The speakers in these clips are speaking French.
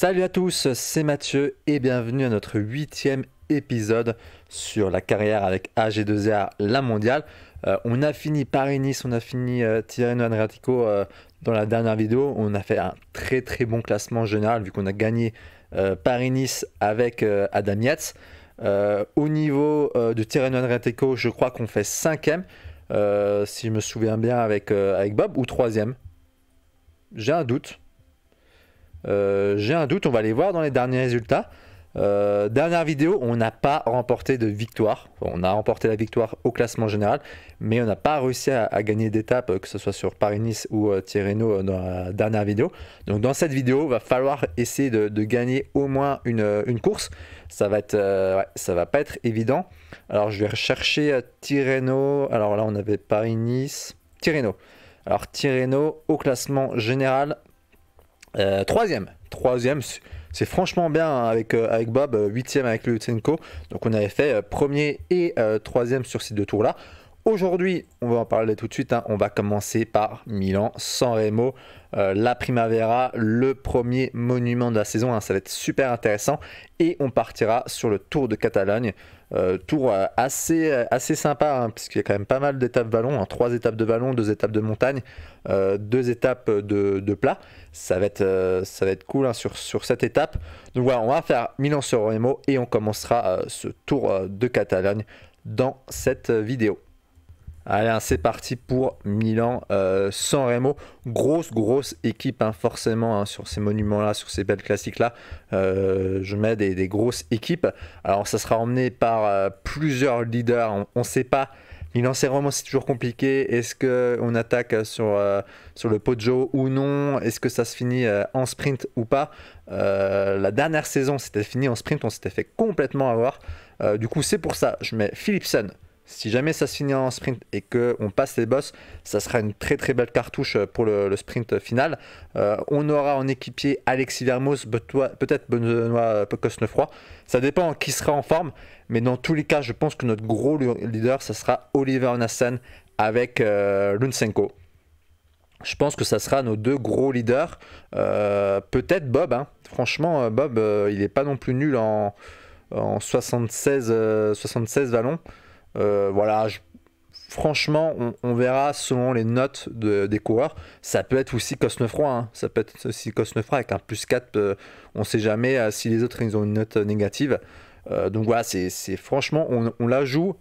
Salut à tous, c'est Mathieu et bienvenue à notre huitième épisode sur la carrière avec AG2R La Mondiale. Euh, on a fini Paris-Nice, on a fini euh, Tirreno euh, dans la dernière vidéo. On a fait un très très bon classement général vu qu'on a gagné euh, Paris-Nice avec Adam Yates. au niveau de Tirreno Adriatico, je crois qu'on fait cinquième, si je me souviens bien avec, avec Bob, ou troisième. J'ai un doute. Euh, j'ai un doute, on va aller voir dans les derniers résultats. Euh, dernière vidéo, on n'a pas remporté de victoire. On a remporté la victoire au classement général, mais on n'a pas réussi à, gagner d'étape, euh, que ce soit sur Paris-Nice ou Tirreno dans la dernière vidéo. Donc dans cette vidéo, il va falloir essayer de, gagner au moins une, course. Ça va être, ça va pas être évident. Alors je vais rechercher Tirreno. Alors là, on avait Paris-Nice, Tirreno. Alors Tirreno au classement général, euh, troisième, troisième, c'est franchement bien avec, euh, avec Bob, euh, huitième avec Lutsenko. Donc on avait fait premier et troisième sur ces deux tours-là. Aujourd'hui, on va en parler tout de suite. Hein. on va commencer par Milan, San Remo, la Primavera, le premier monument de la saison. Hein. ça va être super intéressant. Et on partira sur le Tour de Catalogne. Euh, tour euh, assez, euh, assez sympa, hein, puisqu'il y a quand même pas mal d'étapes ballon, en hein. trois étapes de ballon, deux étapes de montagne, deux étapes de, plat. Ça va être, ça va être cool hein, sur, sur cette étape. Donc voilà, on va faire Milan sur Remo et on commencera ce tour de Catalogne dans cette vidéo. Allez, hein, c'est parti pour Milan euh, San Remo. Grosse, grosse équipe, hein, forcément, hein, sur ces monuments-là, sur ces belles classiques-là. Euh, je mets des, grosses équipes. Alors, ça sera emmené par euh, plusieurs leaders. On ne sait pas. Milan c'est vraiment, c'est toujours compliqué. Est-ce qu'on attaque sur, euh, sur le Poggio ou non Est-ce que ça se finit en sprint ou pas La dernière saison, c'était fini en sprint. On s'était fait complètement avoir. du coup, c'est pour ça. Je mets Philipson. Si jamais ça se finit en sprint et qu'on passe les boss, ça sera une très très belle cartouche euh, pour le, sprint final. Euh, on aura en équipier Alexis Vermos, peut-être Benoît Pocosnefroy. Euh, ça dépend qui sera en forme, mais dans tous les cas, je pense que notre gros leader, ça sera Oliver Nassan avec Lunsenko. Je pense que ça sera nos deux gros leaders. peut-être Bob. Hein. Franchement, Bob, il n'est pas non plus nul en, 76, 76 vallons. Euh, voilà, franchement, on, verra selon les notes des coureurs. Ça peut être aussi Cosnefroid. Hein. Ça peut être aussi Cosnefroid avec un plus 4. Euh, on ne sait jamais euh, si les autres ils ont une note négative. donc voilà, c'est franchement, on, la joue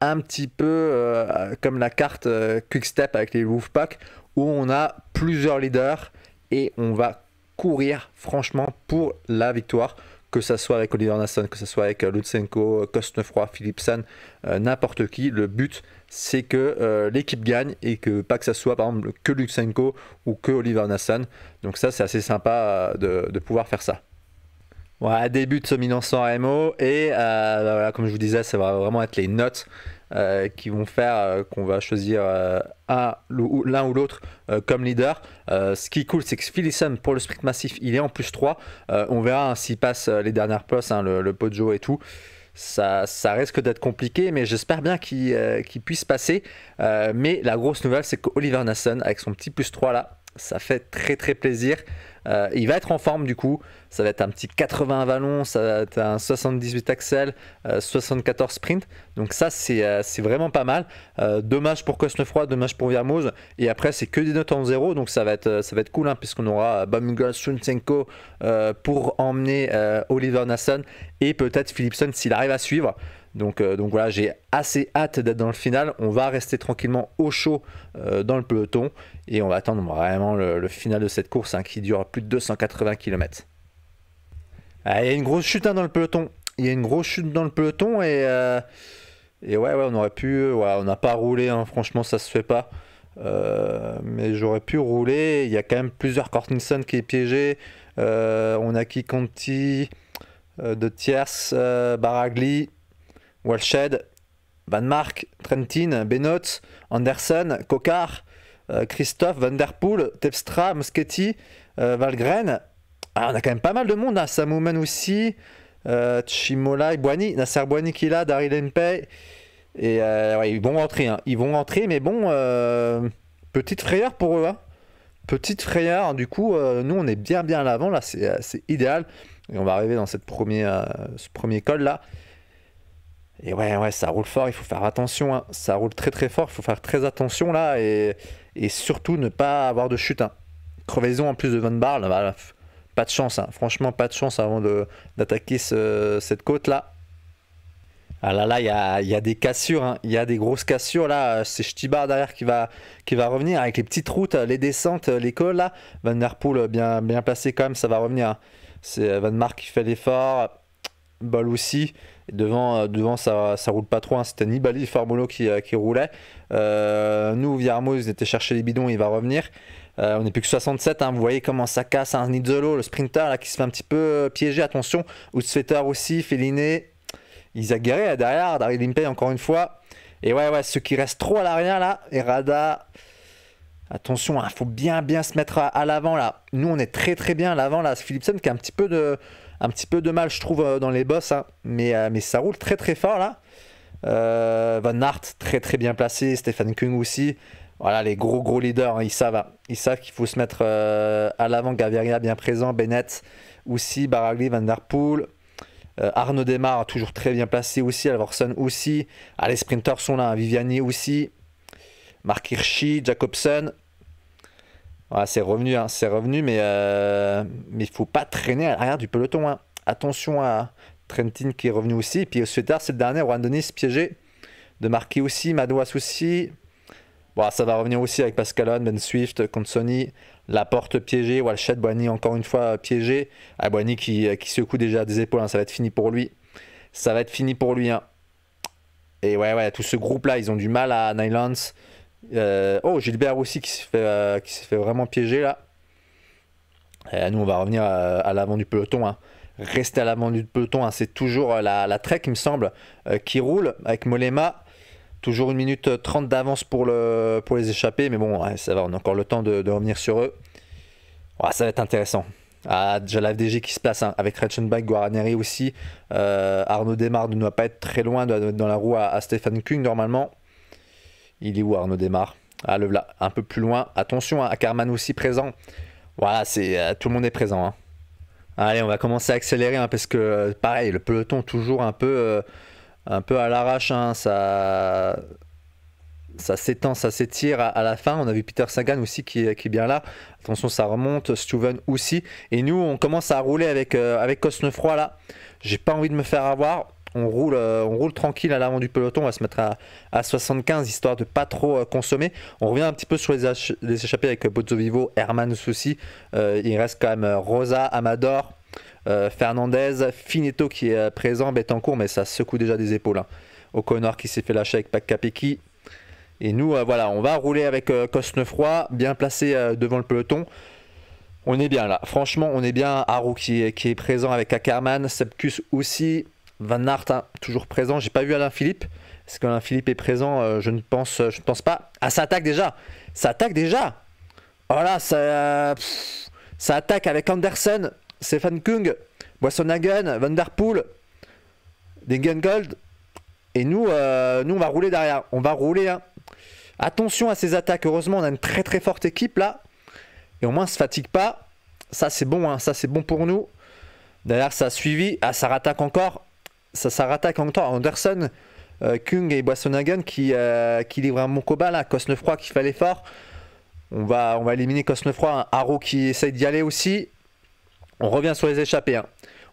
un petit peu comme la carte Quick avec les Wolfpack où on a plusieurs leaders et on va courir franchement pour la victoire que ce soit avec Oliver Nassan, que ce soit avec euh, Lutsenko, Cosnefroy, euh, Philipson, euh, n'importe qui. Le but, c'est que l'équipe gagne et que pas que ça soit par exemple que Lutsenko ou que Oliver Nassan. Donc ça, c'est assez sympa de, pouvoir faire ça. Voilà, début de ce 1900 AMO et bah voilà, comme je vous disais, ça va vraiment être les notes euh, qui vont faire euh, qu'on va choisir euh, l'un ou l'autre comme leader. ce qui est cool, c'est que Phillison pour le sprint massif, il est en plus 3. on verra hein, s'il passe les dernières places, hein, le, Pojo et tout. Ça, ça risque d'être compliqué, mais j'espère bien qu'il puisse passer. mais la grosse nouvelle, c'est qu'Oliver Nasson, avec son petit plus 3 là, ça fait très très plaisir. Euh, il va être en forme du coup. Ça va être un petit 80 vallons, ça va être un 78 axel, 74 sprint. Donc ça, euh, c'est vraiment pas mal. Euh, dommage pour Cosnefroy, dommage pour Vermoz. Et après, c'est que des notes en zéro. Donc ça va être, ça va être cool, hein, puisqu'on aura Bamugol, Shunsenko pour emmener Oliver Nasson et peut-être Philipson s'il arrive à suivre. Donc, euh, donc voilà, j'ai assez hâte d'être dans le final. On va rester tranquillement au chaud euh, dans le peloton et on va attendre vraiment le, final de cette course hein, qui dure plus de 280 km. Ah, il y a une grosse chute hein, dans le peloton. Il y a une grosse chute dans le peloton et, euh, ouais, on aurait pu. on n'a pas roulé, hein, franchement, ça se fait pas. mais j'aurais pu rouler. Il y a quand même plusieurs Cortinson qui est piégé. on a qui Conti, De Tierce, Baragli. Walshed, Van Mark, Trentin, Benot, Anderson, Kokar, euh, Christophe, Van Der Poel, Tepstra, Moschetti, euh, Valgren. Ah, on a quand même pas mal de monde. Hein. Samoumen aussi, euh, Chimola, Nasser Boigny qui est là, Daryl Et euh, ils vont rentrer. Hein. Ils vont rentrer, mais bon, petite frayeur pour eux. Hein. Petite frayeur. Du coup, nous, on est bien bien à l'avant. Là, c'est idéal. Et on va arriver dans cette ce premier col là. Et ouais, ouais, ça roule fort, il faut faire attention. Hein. Ça roule très très fort, il faut faire très attention là. Et, surtout ne pas avoir de chute. Hein. Crevaison en plus de Van là, bah, pas de chance. Hein. Franchement, pas de chance avant d'attaquer cette côte là. Ah là là, il y a, des cassures, il y a des grosses cassures là. C'est Stibar derrière qui va, qui va revenir avec les petites routes, les descentes, les cols là. Van Der bien, bien placé quand même, ça va revenir. C'est Van Mark qui fait l'effort, Bol aussi. Devant, euh, devant ça, ça roule pas trop. Hein, c'était Nibali Farmolo qui, euh, qui roulait. Euh, nous, Villarmo, ils étaient chercher les bidons, il va revenir. on n'est plus que 67, hein, vous voyez comment ça casse un le sprinter là, qui se fait un petit peu piéger, attention. Outsvetter aussi, Féliné, Ils à derrière, Daryl Limpey encore une fois. Et ouais, ouais, ceux qui restent trop à l'arrière là, Errada, attention, il hein, faut bien bien se mettre à, l'avant là. Nous on est très très bien à l'avant là, Philipson qui a un petit peu de, un petit peu de mal, je trouve, euh, dans les boss, hein. mais, euh, mais ça roule très très fort là. Euh, Van Hart, très très bien placé, Stephen Kung aussi. Voilà, les gros gros leaders, hein, ils savent hein. ils savent qu'il faut se mettre à l'avant. Gaviria bien présent, Bennett aussi, Baragli, Van Der Poel. Arnaud Demar, toujours très bien placé aussi. Alvorson aussi. Ah, les sprinters sont là, Viviani aussi. Mark Hirschi, Jacobson c'est revenu, hein, c'est revenu, mais il ne il faut pas traîner à l'arrière du peloton. Hein. Attention à Trentin qui est revenu aussi. Et puis euh, Suétard, cette dernière, Juan Denis piégé. De marquer aussi, Madouas aussi. Bon, ça va revenir aussi avec Pascalon, Ben Swift, Consoni, porte piégée, Walshed, Boigny encore une fois euh, piégé. Ah, Boigny qui, euh, qui secoue déjà des épaules, hein, ça va être fini pour lui. Ça va être fini pour lui. Hein. Et ouais, ouais, tout ce groupe-là, ils ont du mal à Nylands. Euh, oh, Gilbert aussi qui se fait, euh, qui fait vraiment piéger là. Euh, nous, on va revenir à, l'avant du peloton. Hein. Rester à l'avant du peloton, hein, c'est toujours la, la, Trek, il me semble, qui roule avec Molema. Toujours une minute 30 d'avance pour, le, pour les échapper, mais bon, ça va, on a encore le temps de, revenir sur eux. ça va être intéressant. Ah, déjà la FDG qui se place hein, avec Reichenbach, Guaraneri aussi. Arnaud Desmar ne doit pas être très loin doit être dans la roue à, à Stéphane Kung normalement. Il est où Arnaud démarre Ah, le un peu plus loin. Attention, à hein, carman aussi présent. Voilà, c'est euh, tout le monde est présent. Hein. Allez, on va commencer à accélérer hein, parce que euh, pareil, le peloton toujours un peu, euh, un peu à l'arrache. ça, ça s'étend, ça s'étire à, la fin. On a vu Peter Sagan aussi qui, est bien là. Attention, ça remonte. Steven aussi. Et nous, on commence à rouler avec avec Cosnefroid là. J'ai pas envie de me faire avoir on roule, euh, on roule tranquille à l'avant du peloton, on va se mettre à, 75 histoire de pas trop euh, consommer. On revient un petit peu sur les, les échappées avec euh, Bozo Vivo, Herman Souci. il reste quand même Rosa, Amador, Fernandez, Finetto qui est présent, cours, mais ça secoue déjà des épaules. Hein. O'Connor qui s'est fait lâcher avec Capeki. Et nous, voilà, on va rouler avec Cosnefroy, bien placé devant le peloton. On est bien là. Franchement, on est bien. Haru qui, qui est présent avec Ackerman, Sepkus aussi. Van Aert, hein, toujours présent. J'ai pas vu Alain Philippe. Est-ce qu'Alain Philippe est présent euh, je, ne pense, euh, je ne pense pas. Ah, ça attaque déjà Ça attaque déjà Voilà, oh ça, ça attaque avec Anderson, Stefan Kung, Boissonhagen, Van Der Poel, Dingengold. Et nous, euh, nous, on va rouler derrière. On va rouler. Hein. Attention à ces attaques. Heureusement, on a une très très forte équipe là. Et au moins, on ne se fatigue pas. Ça, c'est bon. Hein. Ça, c'est bon pour nous. Derrière, ça a suivi. Ah, ça rattaque encore ça, ça rattaque en même temps Anderson, euh, Kung et Boissonagan qui, euh, qui livrent un bon combat là. Cosnefroid qui fait l'effort. On va, on va éliminer Cosnefroid. Haro qui essaye d'y aller aussi. On revient sur les échappés. Hein.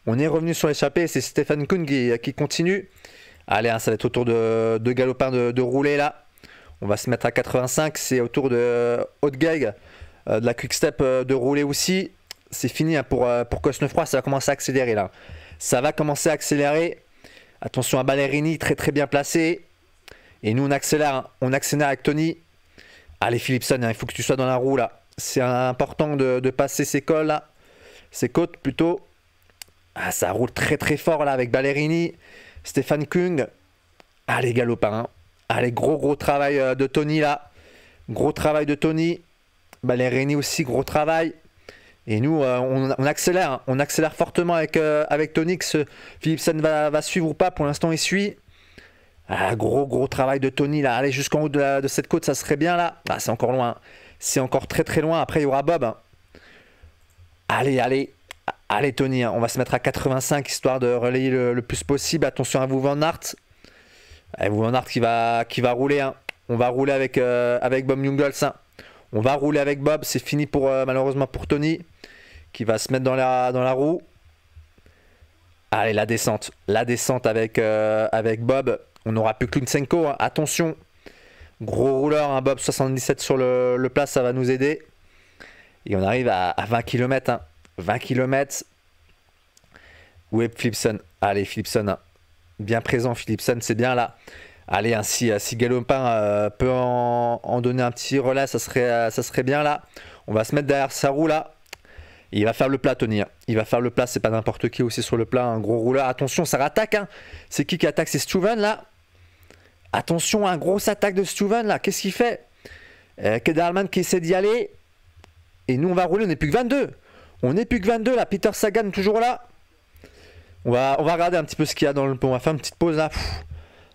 On est revenu sur l'échappée. C'est Stéphane Kung euh, qui, continue. Allez, hein, ça va être autour de, de Galopin de, rouler là. On va se mettre à 85. C'est autour de Haute-Gag, de la Quick Step de rouler aussi. C'est fini hein, pour, euh, pour Ça va commencer à accélérer là. Ça va commencer à accélérer. Attention à Ballerini, très très bien placé. Et nous, on accélère, hein. on accélère avec Tony. Allez, Philipson, hein, il faut que tu sois dans la roue là. C'est important de, passer ces cols là. Ces côtes plutôt. Ah, ça roule très très fort là avec Ballerini. Stéphane Kung. Allez, galopin. Hein. Allez, gros gros travail euh, de Tony là. Gros travail de Tony. Ballerini aussi, gros travail. Et nous, euh, on, accélère, hein. on accélère fortement avec, Tony. Euh, avec Tonix. Philipsen va, va suivre ou pas, pour l'instant il suit. Ah, gros gros travail de Tony là, aller jusqu'en haut de, cette côte, ça serait bien là. Bah, c'est encore loin, c'est encore très très loin. Après il y aura Bob. Hein. Allez, allez, allez Tony, hein. on va se mettre à 85 histoire de relayer le, plus possible. Attention à vous Van Aert. Eh, van qui va, qui va rouler. On va rouler avec, euh, avec Bob Jungels. On va rouler avec Bob. C'est fini pour euh, malheureusement pour Tony qui va se mettre dans la, dans la roue. Allez, la descente. La descente avec, euh, avec Bob. On n'aura plus que hein. Attention. Gros rouleur, hein, Bob 77 sur le, le, plat, ça va nous aider. Et on arrive à, 20 km. 20 km. est Philipson. Allez, Philipson. Hein. Bien présent, Philipson, c'est bien là. Allez, ainsi hein, euh, si, Galopin euh, peut en, donner un petit relais, ça serait, euh, ça serait bien là. On va se mettre derrière sa roue là. il va faire le plat, Tony. Hein. Il va faire le plat, c'est pas n'importe qui aussi sur le plat. Un gros rouleur. Attention, ça rattaque. Hein. C'est qui qui attaque C'est Stuven là. Attention, un gros attaque de Stuven là. Qu'est-ce qu'il fait euh, qui essaie d'y aller. Et nous, on va rouler. On n'est plus que 22. On n'est plus que 22 là. Peter Sagan toujours là. On va, regarder un petit peu ce qu'il y a dans le pont. On va faire une petite pause là.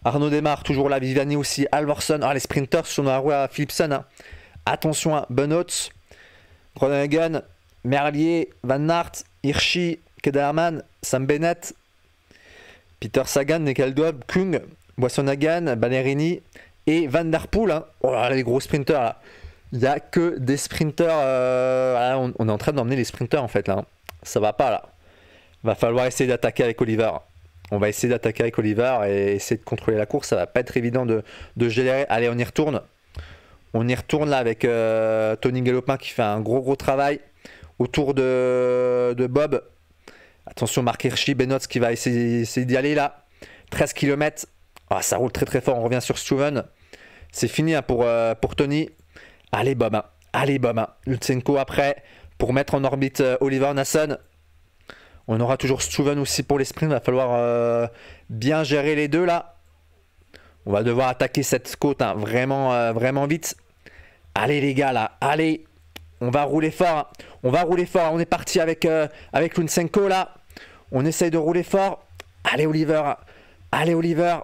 Arnaud démarre, toujours là, Viviani aussi, Alvorson. Ah, les sprinters sur la roue à Philipson. Hein. Attention à hein, Benoît, Groningen, Merlier, Van Nart, Hirschi, Kederman, Sam Bennett, Peter Sagan, Nekaldoab, Kung, Boissonagan, Balerini et Van Der Poel. Hein. Oh les gros sprinters là. Il n'y a que des sprinters. Euh, ah, on, est en train d'emmener les sprinters en fait là. Ça va pas là. Va falloir essayer d'attaquer avec Oliver on va essayer d'attaquer avec Oliver et essayer de contrôler la course. Ça va pas être évident de, de gérer. Allez, on y retourne. On y retourne là avec euh, Tony Galopin qui fait un gros gros travail autour de, Bob. Attention, Marc Hirschi, Benotz qui va essayer, d'y aller là. 13 km. Ah, ça roule très très fort. On revient sur Steven. C'est fini hein, pour, euh, pour Tony. Allez, Bob. Allez, Bob. Lutsenko après pour mettre en orbite euh, Oliver Nasson. On aura toujours Stuven aussi pour les sprints. Il va falloir euh, bien gérer les deux là. On va devoir attaquer cette côte hein. vraiment, euh, vraiment vite. Allez les gars là, allez. On va rouler fort. Hein. On va rouler fort. On est parti avec, euh, avec Lunsenko là. On essaye de rouler fort. Allez Oliver. Allez Oliver.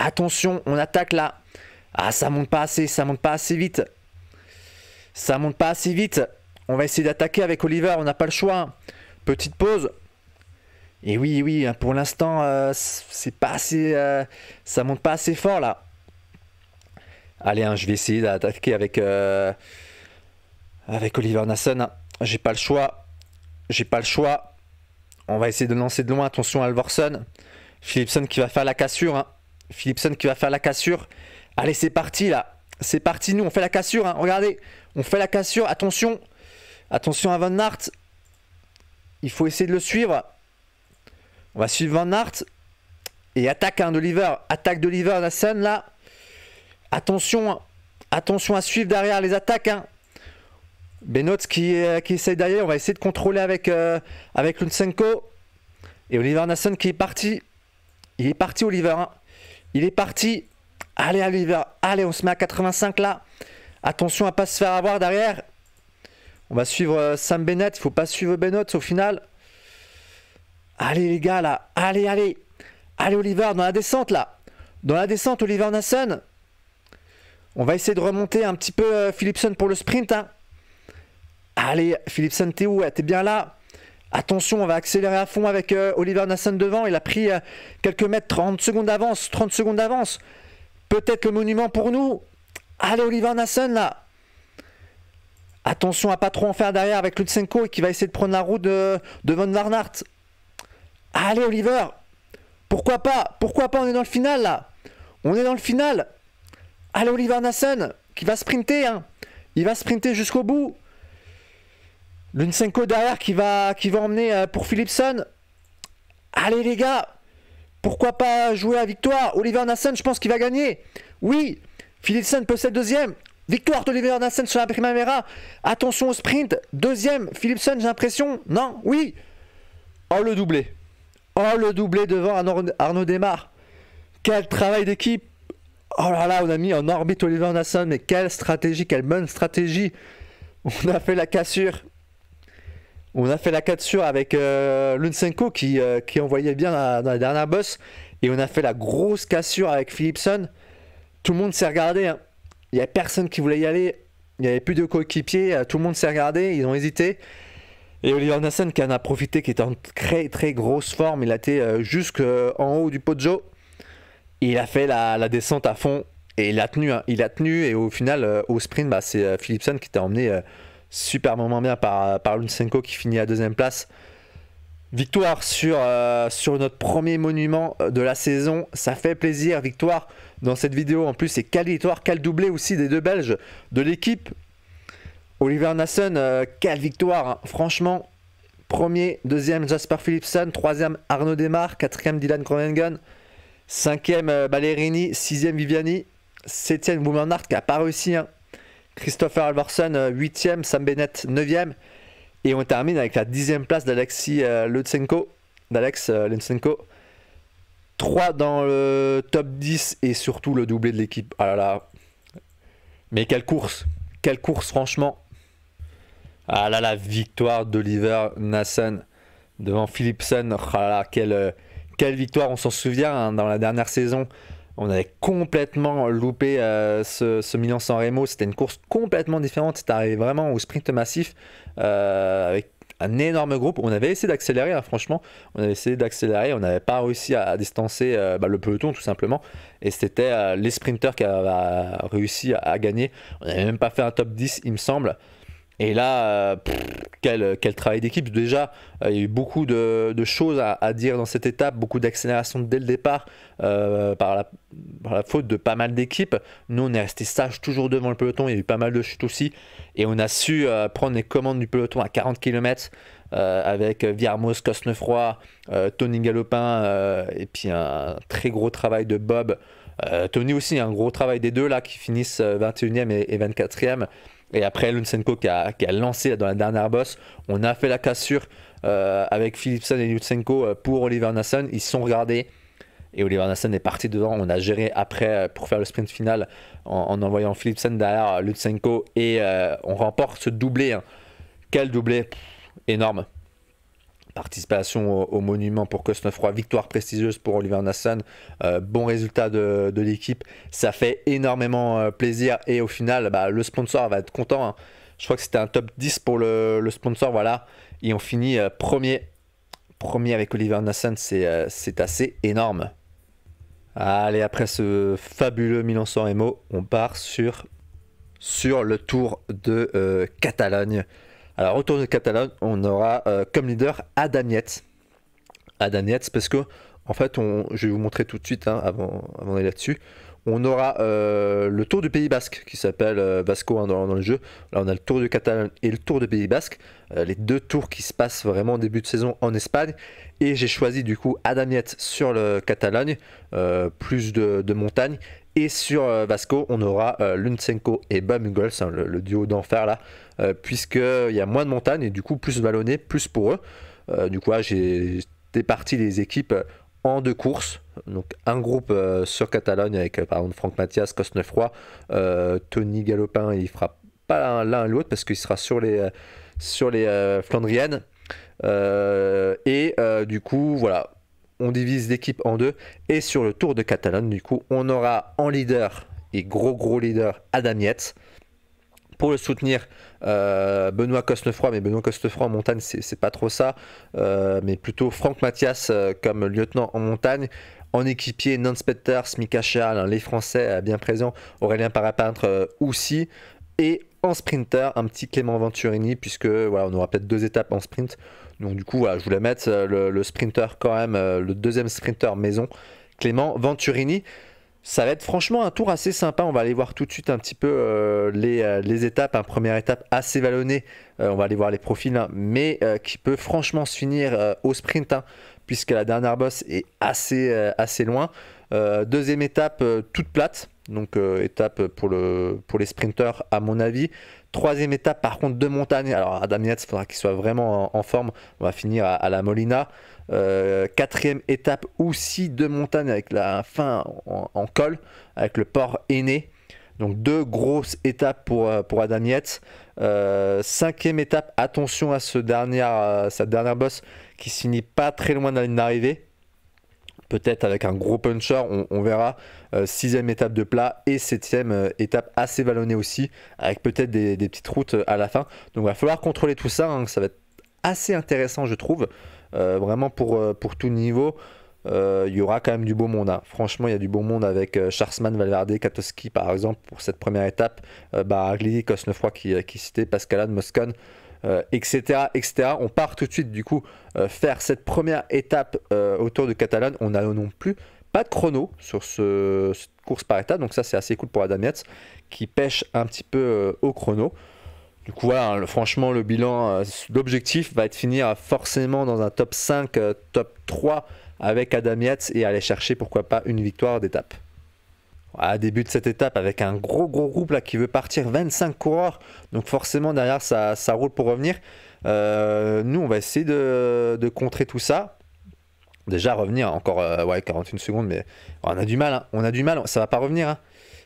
Attention, on attaque là. Ah ça monte pas assez, ça monte pas assez vite. Ça monte pas assez vite. On va essayer d'attaquer avec Oliver, on n'a pas le choix. Hein petite pause. Et oui, oui, hein, pour l'instant, euh, c'est pas assez, euh, ça monte pas assez fort là. Allez, hein, je vais essayer d'attaquer avec euh, avec Oliver Nasson. J'ai pas le choix, j'ai pas le choix. On va essayer de lancer de loin. Attention, Alvorson, Philipson qui va faire la cassure. Hein. Philipson qui va faire la cassure. Allez, c'est parti là. C'est parti, nous, on fait la cassure. Regardez, on fait la cassure. Attention, attention à Van Hart il faut essayer de le suivre. On va suivre Van Hart. Et attaque hein, d'Oliver, Attaque d'Oliver Liver, là. Attention. Hein. Attention à suivre derrière les attaques. Hein. qui, euh, qui essaye derrière. On va essayer de contrôler avec, euh, l'Unsenko. Et Oliver Nassen qui est parti. Il est parti, Oliver. Hein. Il est parti. Allez, Oliver. Allez, on se met à 85 là. Attention à ne pas se faire avoir derrière. On va suivre euh, Sam Bennett. Il faut pas suivre Bennett au final. Allez les gars là. Allez, allez. Allez Oliver dans la descente là. Dans la descente Oliver Nasson. On va essayer de remonter un petit peu euh, Philipson pour le sprint. Hein. Allez Philipson, t'es où T'es bien là Attention, on va accélérer à fond avec euh, Oliver Nasson devant. Il a pris quelques mètres, 30 secondes d'avance, 30 secondes d'avance. Peut-être le monument pour nous. Allez Oliver Nasson là. Attention à pas trop en faire derrière avec Lutsenko qui va essayer de prendre la route de, Von Allez Oliver, pourquoi pas Pourquoi pas On est dans le final là. On est dans le final. Allez Oliver Nassen qui va sprinter. Hein. Il va sprinter jusqu'au bout. Lutsenko derrière qui va, qui va emmener euh, pour Philipson. Allez les gars, pourquoi pas jouer la victoire Oliver Nassen, je pense qu'il va gagner. Oui, Philipson possède deuxième. Victoire d'Oliver Nassen sur la Primavera. Attention au sprint. Deuxième, Philipson, j'ai l'impression. Non, oui. Oh, le doublé. Oh, le doublé devant Arnaud, Arnaud Quel travail d'équipe. Oh là là, on a mis en orbite Oliver Nassen. Mais quelle stratégie, quelle bonne stratégie. On a fait la cassure. On a fait la cassure avec euh, Lunsenko qui, euh, qui envoyait bien dans la dernière bosse. Et on a fait la grosse cassure avec Philipson. Tout le monde s'est regardé. Hein. Il n'y a personne qui voulait y aller. Il n'y avait plus de coéquipiers. Euh, tout le monde s'est regardé. Ils ont hésité. Et Oliver Nassan qui en a profité, qui est en très très grosse forme. Il a été euh, jusqu'en euh, haut du pojo. Il a fait la, descente à fond. Et il a tenu. Hein. Il a tenu. Et au final, au sprint, bah, c'est Philipson qui t'a emmené super moment bien par, par qui finit à deuxième place. Victoire sur, sur notre premier monument de la saison, ça fait plaisir. Victoire dans cette vidéo. En plus, c'est quelle victoire, quel doublé aussi des deux Belges de l'équipe. Oliver Nassen, euh, quelle victoire, hein. franchement. Premier, deuxième Jasper Philipson. troisième Arnaud Demar, quatrième Dylan 5 cinquième Balerini, euh, Ballerini, sixième Viviani, septième Boumanart qui n'a pas réussi. Hein. Christopher Alvarson, euh, huitième, Sam Bennett, neuvième. Et on termine avec la dixième place d'Alexis d'Alex Lutsenko, 3 dans le top 10 et surtout le doublé de l'équipe. Ah Mais quelle course Quelle course franchement Ah la victoire d'Oliver Nassen devant Philipson. Oh quelle, victoire, on s'en souvient hein, dans la dernière saison. On avait complètement loupé euh, ce, Milan San Remo. C'était une course complètement différente. C'était arrivé vraiment au sprint massif euh, avec un énorme groupe. On avait essayé d'accélérer, hein, franchement. On avait essayé d'accélérer. On n'avait pas réussi à, distancer euh, bah, le peloton, tout simplement. Et c'était euh, les sprinters qui avaient bah, réussi à, à, gagner. On n'avait même pas fait un top 10, il me semble. Et là, euh, quel, travail d'équipe. Déjà, euh, il y a eu beaucoup de, choses à, dire dans cette étape, beaucoup d'accélération dès le départ euh, par, la, faute de pas mal d'équipes. Nous, on est resté sage toujours devant le peloton. Il y a eu pas mal de chutes aussi. Et on a su prendre les commandes du peloton à 40 km. avec Viarmos, Cosnefroy, Tony Galopin et puis un très gros travail de Bob. Tony aussi, un gros travail des deux là qui finissent 21e et 24e. Et après, Lutsenko qui a, lancé dans la dernière bosse. On a fait la cassure euh, avec Philipson et Lutsenko euh, pour Oliver Nasson. Ils sont regardés. Et Oliver Nasson est parti devant. On a géré après euh, pour faire le sprint final en, envoyant Philipson derrière Lutsenko. Et on remporte ce doublé. Hein. Quel doublé Énorme. Participation au, monument pour Cosnefroy, victoire prestigieuse pour Oliver Nassan, euh, bon résultat de, l'équipe, ça fait énormément euh, plaisir et au final bah, le sponsor va être content. Hein. Je crois que c'était un top 10 pour le, sponsor, voilà. Et on finit euh, premier. Premier avec Oliver Nassan, c'est assez énorme. Allez, après ce fabuleux Milan MO, on part sur, sur le tour de Catalogne. Alors, autour de Catalogne, on aura euh, comme leader Adam Yates. parce que, en fait, je vais vous montrer tout de suite hein, avant, avant d'aller là-dessus. On aura euh, le tour du Pays Basque qui s'appelle euh, Vasco hein, dans, le jeu. Là, on a le tour du Catalogne et le tour du Pays Basque. les deux tours qui se passent vraiment en début de saison en Espagne. Et j'ai choisi du coup Adam sur le Catalogne, plus de, de montagne. Et sur euh, Vasco, on aura euh, Lunsenko et Bamugols, hein, le, duo d'enfer là, euh, puisqu'il y a moins de montagnes et du coup plus vallonné plus pour eux. du coup, j'ai départi les équipes en deux courses. Donc un groupe sur Catalogne avec par exemple Franck Mathias, Cosnefroy, Tony Galopin, il fera pas l'un l'autre parce qu'il sera sur les, sur les Flandriennes. et du coup, voilà, on divise l'équipe en deux. Et sur le Tour de Catalogne, du coup, on aura en leader et gros gros leader Adam Pour le soutenir, euh, Benoît Cosnefroy, mais Benoît Cosnefroy en montagne, c'est pas trop ça, euh, mais plutôt Franck Mathias euh, comme lieutenant en montagne. En équipier, Nance Petters, Mika hein, les Français bien présents, Aurélien Parapintre aussi. Et en sprinter, un petit Clément Venturini, puisque voilà, on aura peut-être deux étapes en sprint. Donc du coup, je voulais mettre euh, le, sprinter quand même, euh, le deuxième sprinter maison, Clément Venturini. Ça va être franchement un tour assez sympa. On va aller voir tout de suite un petit peu euh, les, étapes. Hein. Première étape assez vallonnée. on va aller voir les profils, hein, mais qui peut franchement se finir au sprint, hein, puisque la dernière bosse est assez, assez loin. deuxième étape toute plate, donc étape pour, le, pour les sprinters à mon avis. Troisième étape, par contre, de montagne. Alors, Adam il faudra qu'il soit vraiment en, forme. On va finir à, la Molina. Euh, quatrième étape aussi de montagne avec la fin en, col, avec le port aîné. Donc deux grosses étapes pour, euh, pour Adam euh, cinquième étape, attention à ce dernière, sa dernière bosse qui finit pas très loin de arrivée peut-être avec un gros puncher, on, verra. Euh, sixième étape de plat et septième euh, étape assez vallonnée aussi, avec peut-être des, petites routes euh, à la fin. Donc il va falloir contrôler tout ça, hein. ça va être assez intéressant je trouve, vraiment pour, pour tout niveau. il y aura quand même du beau monde. Hein. Franchement, il y a du beau monde avec Charsman, Valverde, Katowski par exemple pour cette première étape. Baragli, Cosnefroy qui, qui citait, Pascalade, Moscone etc., euh, etc. On part tout de suite du coup euh, faire cette première étape euh, autour de Catalogne. On n'a non plus pas de chrono sur ce, course par étape, donc ça c'est assez cool pour Adam qui pêche un petit peu au chrono. Du coup, voilà, hein, franchement, le bilan, l'objectif va être finir forcément dans un top 5, top 3 avec Adam et aller chercher pourquoi pas une victoire d'étape début de cette étape avec un gros gros groupe là qui veut partir 25 coureurs donc forcément derrière ça, roule pour revenir euh, nous on va essayer de, contrer tout ça déjà revenir encore 41 euh, secondes mais on a du mal hein. on a du mal ça va pas revenir hein.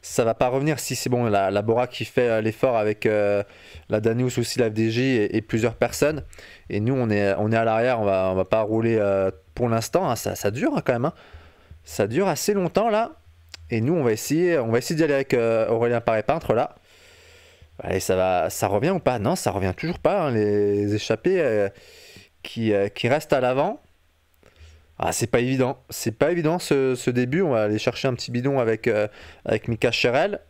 ça va pas revenir si c'est bon la, Bora qui fait euh, l'effort avec la Danius aussi la FDJ et, plusieurs personnes et nous on est on est à l'arrière on va on va pas rouler pour l'instant hein. ça, ça, dure hein, quand même ça dure assez longtemps là et nous, on va essayer, on va essayer d'y aller avec euh, Aurélien Paré-Peintre là. Allez, ça va, ça revient ou pas Non, ça revient toujours pas. Hein, les échappés euh, euh, qui, restent à l'avant. Ah, c'est pas évident. C'est pas évident ce, début. On va aller chercher un petit bidon avec, avec Mika Cherel.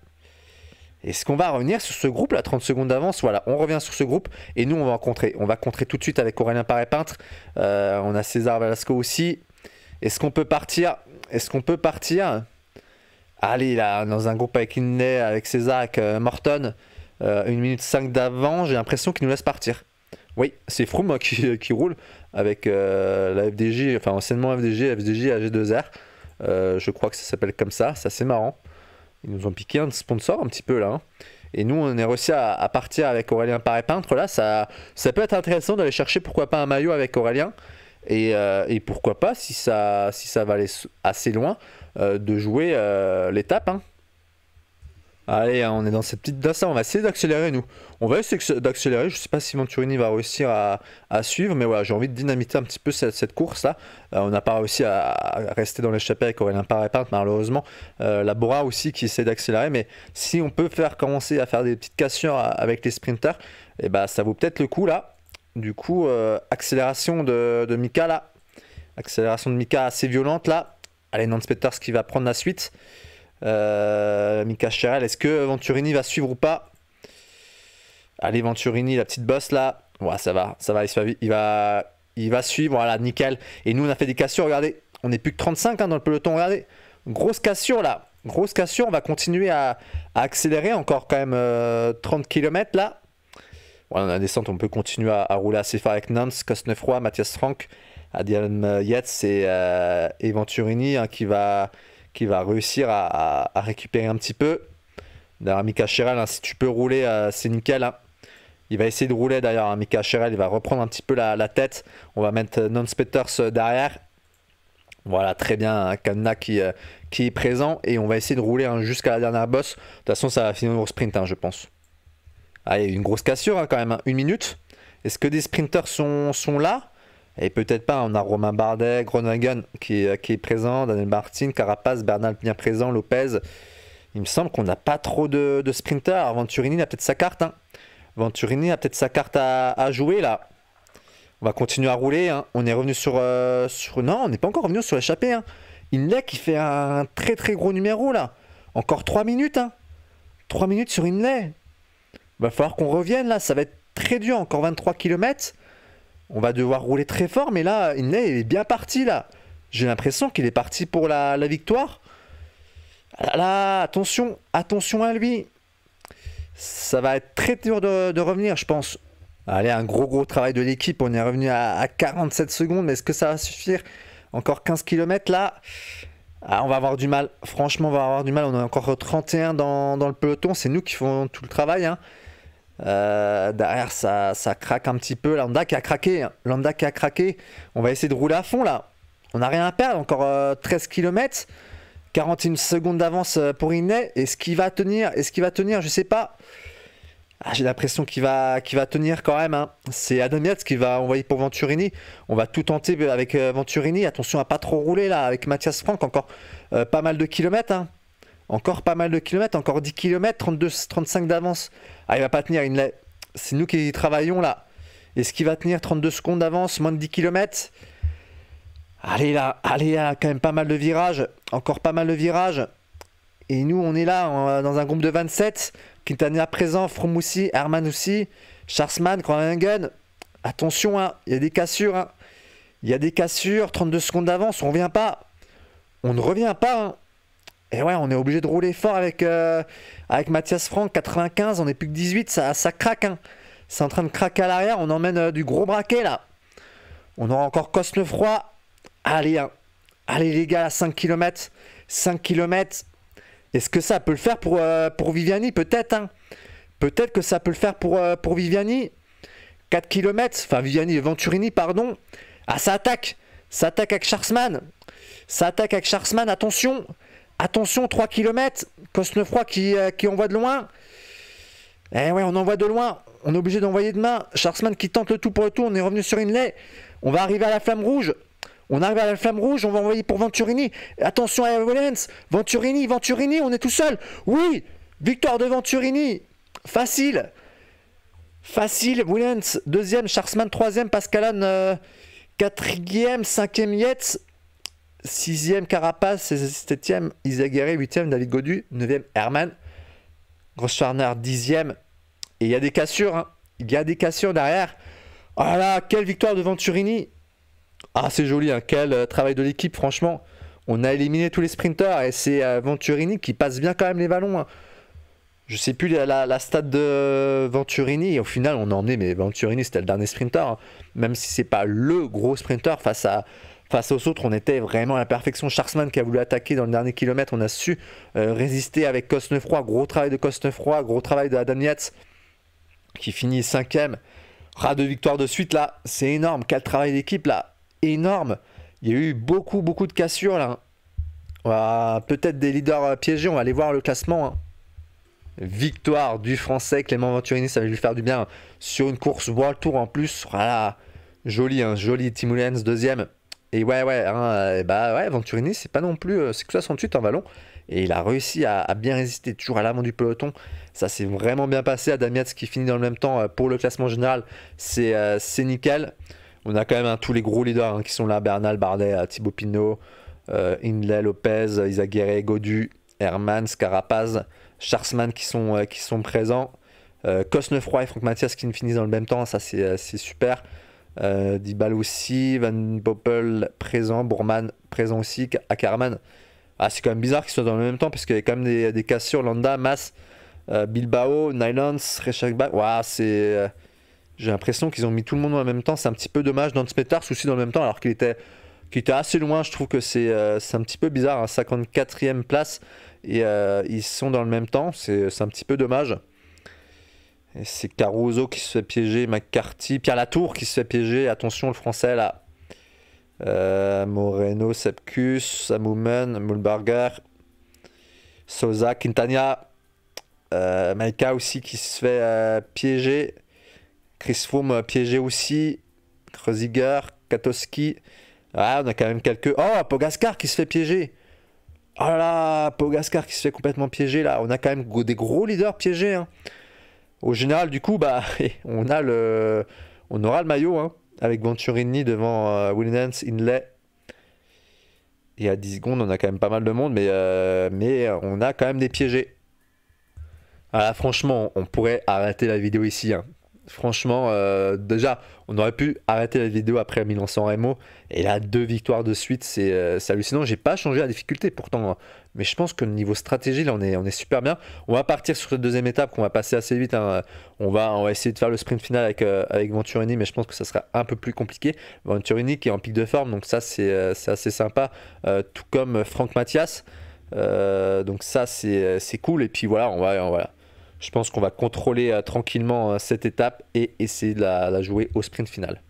Est-ce qu'on va revenir sur ce groupe là 30 secondes d'avance, voilà, on revient sur ce groupe et nous on va rencontrer. On va contrer tout de suite avec Aurélien Paré-Peintre. on a César Velasco aussi. Est-ce qu'on peut partir Est-ce qu'on peut partir Allez, là, dans un groupe avec Inley, avec César, avec euh, Morton, euh, une minute 5 d'avant, j'ai l'impression qu'il nous laisse partir. Oui, c'est Froome hein, qui, qui, roule avec euh, la FDJ, enfin anciennement FDJ, FDJ AG2R. je crois que ça s'appelle comme ça, ça c'est marrant. Ils nous ont piqué un sponsor un petit peu là. Hein. Et nous, on est réussi à, partir avec Aurélien Paré-Peintre. Là, ça, ça peut être intéressant d'aller chercher pourquoi pas un maillot avec Aurélien. Et, et, pourquoi pas si ça, si ça va aller assez loin euh, de jouer euh, l'étape. Hein. Allez, hein, on est dans cette petite on va essayer d'accélérer nous. On va essayer d'accélérer, je sais pas si Venturini va réussir à, suivre, mais voilà, j'ai envie de dynamiter un petit peu cette, course là. Euh, on n'a pas réussi à, rester dans l'échappée avec Aurélien Parépinte, malheureusement. la Bora aussi qui essaie d'accélérer, mais si on peut faire commencer à faire des petites cassures avec les sprinters, et eh ben, ça vaut peut-être le coup là. Du coup, accélération de Mika là. Accélération de Mika assez violente là. Allez, Nance Peters qui va prendre la suite. Euh, Mika est-ce que Venturini va suivre ou pas Allez, Venturini, la petite bosse là. Ouais, ça va, ça va, il, va, il va, il va suivre. Voilà, nickel. Et nous, on a fait des cassures, regardez. On n'est plus que 35 hein, dans le peloton, regardez. Grosse cassure là. Grosse cassure, on va continuer à, accélérer encore quand même 30 euh, km là. Voilà, on la descente, on peut continuer à, rouler assez fort avec Nance, Cosnefroy, Mathias Franck, Adrian Yates et, euh, Venturini hein, qui, va, qui va réussir à, récupérer un petit peu. D'ailleurs, Mika hein, si tu peux rouler, euh, c'est nickel. Hein. Il va essayer de rouler d'ailleurs. Mika Sherrell, il va reprendre un petit peu la, tête. On va mettre euh, Non spetters euh, derrière. Voilà, très bien. Kanna qui, qui est présent. Et on va essayer de rouler jusqu'à la dernière bosse. De toute façon, ça va finir au sprint, je pense. Allez, une grosse cassure quand même. Une minute. Est-ce que des sprinters sont, sont là et peut-être pas, on a Romain Bardet, Groningen qui, euh, qui est présent, Daniel Martin, Carapace, Bernal bien présent, Lopez. Il me semble qu'on n'a pas trop de, sprinters. Venturini a peut-être sa carte. Hein. Venturini a peut-être sa carte à, jouer là. On va continuer à rouler. Hein. On est revenu euh, sur, Non, on n'est pas encore revenu sur l'échappée. Hein. qui fait un très très gros numéro là. Encore 3 minutes. Hein. 3 minutes sur Il Va falloir qu'on revienne là. Ça va être très dur. Encore 23 km on va devoir rouler très fort, mais là, il est bien parti là. J'ai l'impression qu'il est parti pour la, victoire. Ah là, attention, attention à lui. Ça va être très dur de, revenir, je pense. Allez, un gros gros travail de l'équipe. On est revenu à, 47 secondes, mais est-ce que ça va suffire Encore 15 km là. Ah, on va avoir du mal. Franchement, on va avoir du mal. On a encore 31 dans, le peloton. C'est nous qui faisons tout le travail. Hein. Euh, derrière, ça, ça craque un petit peu. Lambda qui a craqué. Hein. Lambda qui a craqué. On va essayer de rouler à fond là. On n'a rien à perdre. Encore 13 km. 41 secondes d'avance euh, pour Inès. Est-ce qu'il va tenir Est-ce qu'il va tenir Je sais pas. Ah, j'ai l'impression qu'il va, va tenir quand même. Hein. C'est Adam qui va envoyer pour Venturini. On va tout tenter avec euh, Venturini. Attention à pas trop rouler là avec Mathias Franck. Encore pas mal de kilomètres. Hein. Encore pas mal de kilomètres, encore 10 km, 32, 35 d'avance. Ah, il va pas tenir. C'est nous qui travaillons là. Est-ce qu'il va tenir 32 secondes d'avance, moins de 10 km Allez là, allez a quand même pas mal de virages. Encore pas mal de virages. Et nous, on est là, dans un groupe de 27. Quintana présent, fromoussi, aussi, Herman aussi, Charlesman, Kroengen. Attention, hein, il y a des cassures. Hein. Il y a des cassures, 32 secondes d'avance, on ne revient pas. On ne revient pas. Hein. Et ouais, on est obligé de rouler fort avec, euh, avec Mathias Franck, 95, on est plus que 18, ça, ça craque. Hein. C'est en train de craquer à l'arrière, on emmène euh, du gros braquet là. On aura encore Froid. Allez, hein. allez les gars, à 5 km. 5 km. Est-ce que ça peut le faire pour, euh, pour Viviani Peut-être. Hein. Peut-être que ça peut le faire pour, pour Viviani. 4 km, enfin Viviani, Venturini, pardon. Ah, ça attaque. Ça attaque avec Charsman. Ça attaque avec Charsman, attention. Attention, 3 km. Cosnefroy qui, euh, qui envoie de loin. Eh ouais, on envoie de loin. On est obligé d'envoyer demain, main. qui tente le tout pour le tout. On est revenu sur une lait. On va arriver à la flamme rouge. On arrive à la flamme rouge, on va envoyer pour Venturini. Attention à Venturini, Venturini, on est tout seul. Oui, victoire de Venturini. Facile. Facile. Wallens, deuxième. Charlesman, troisième. Pascalan, euh, quatrième. Cinquième, Yates. Sixième Carapace, septième Isaguerre, huitième David Godu, neuvième Herman, 10 dixième. Et il y a des cassures, hein. il y a des cassures derrière. voilà oh quelle victoire de Venturini Ah c'est joli, hein. quel euh, travail de l'équipe franchement. On a éliminé tous les sprinteurs et c'est euh, Venturini qui passe bien quand même les ballons. je hein. Je sais plus la, stade de Venturini. au final, on en emmené, mais Venturini, c'était le dernier sprinter. Hein. Même si c'est pas le gros sprinter face à, Face aux autres, on était vraiment à la perfection. charsman qui a voulu attaquer dans le dernier kilomètre, on a su euh, résister avec Cosnefroy. Gros travail de Cosnefroy, gros travail de Adam qui finit cinquième. Ras de victoire de suite là, c'est énorme. Quel travail d'équipe là, énorme. Il y a eu beaucoup, beaucoup de cassures là. Hein. peut-être des leaders euh, piégés, on va aller voir le classement. Hein. Victoire du français Clément Venturini, ça va lui faire du bien hein. sur une course World Tour en plus. Voilà, joli, hein, joli Timulens deuxième. Et ouais, ouais, hein, euh, bah ouais, Venturini, c'est pas non plus. Euh, c'est que 68 en ballon. Et il a réussi à, bien résister, toujours à l'avant du peloton. Ça s'est vraiment bien passé. Adamiatz qui finit dans le même temps euh, pour le classement général, c'est nickel. On a quand même hein, tous les gros leaders hein, qui sont là Bernal, Bardet, Thibaut Pinot, Hindley, Lopez, Isaguerre, Godu, Herman, Scarapaz, charsman qui sont, qui sont présents. Cosnefroy et Franck Mathias qui finissent dans le même temps, ça c'est super. Euh, aussi, Van Poppel présent, Bourman présent aussi, Ackerman. Ah, c'est quand même bizarre qu'ils soient dans le même temps parce qu'il y a quand même des, cassures. Landa, Mass, euh, Bilbao, Nylons, Rechakba. Waouh, c'est. Euh, j'ai l'impression qu'ils ont mis tout le monde en même temps. C'est un petit peu dommage. Dans Petars aussi dans le même temps, alors qu'il était, était assez loin. Je trouve que c'est euh, un petit peu bizarre. à hein. 54e place et ils sont dans le même temps. C'est un petit peu dommage c'est Caruso qui se fait piéger, McCarthy, Pierre Latour qui se fait piéger. Attention, le français là. Euh, Moreno, Sepkus, Samoumen, Mulberger, Sosa, Quintana, euh, Maika aussi qui se fait euh, piéger. Chris Froome euh, piégé aussi. Kreuziger, Katowski, Ah, on a quand même quelques. Oh, Pogascar qui se fait piéger. Oh là là, Pogascar qui se fait complètement piéger là. On a quand même des gros leaders piégés. Hein au général, du coup, bah, on, a le, on aura le maillot hein, avec Venturini devant euh, Williams, Inlet. Inlay. Et à 10 secondes, on a quand même pas mal de monde, mais, euh, mais euh, on a quand même des piégés. Ah, franchement, on pourrait arrêter la vidéo ici. Hein. Franchement, déjà, on aurait pu arrêter la vidéo après 1100 San Remo. Et là, deux victoires de suite, c'est hallucinant. J'ai pas changé la difficulté pourtant. Hein. Mais je pense que niveau stratégie, là, on est, super bien. On va partir sur cette deuxième étape qu'on va passer assez vite. Hein. On, va, essayer de faire le sprint final avec, euh, avec Venturini, mais je pense que ça sera un peu plus compliqué. Venturini qui est en pic de forme, donc ça, c'est euh, assez sympa. Euh, tout comme Franck Mathias. donc ça, c'est cool. Et puis voilà, on va, voilà. je pense qu'on va contrôler tranquillement cette étape et essayer de la, jouer au sprint final.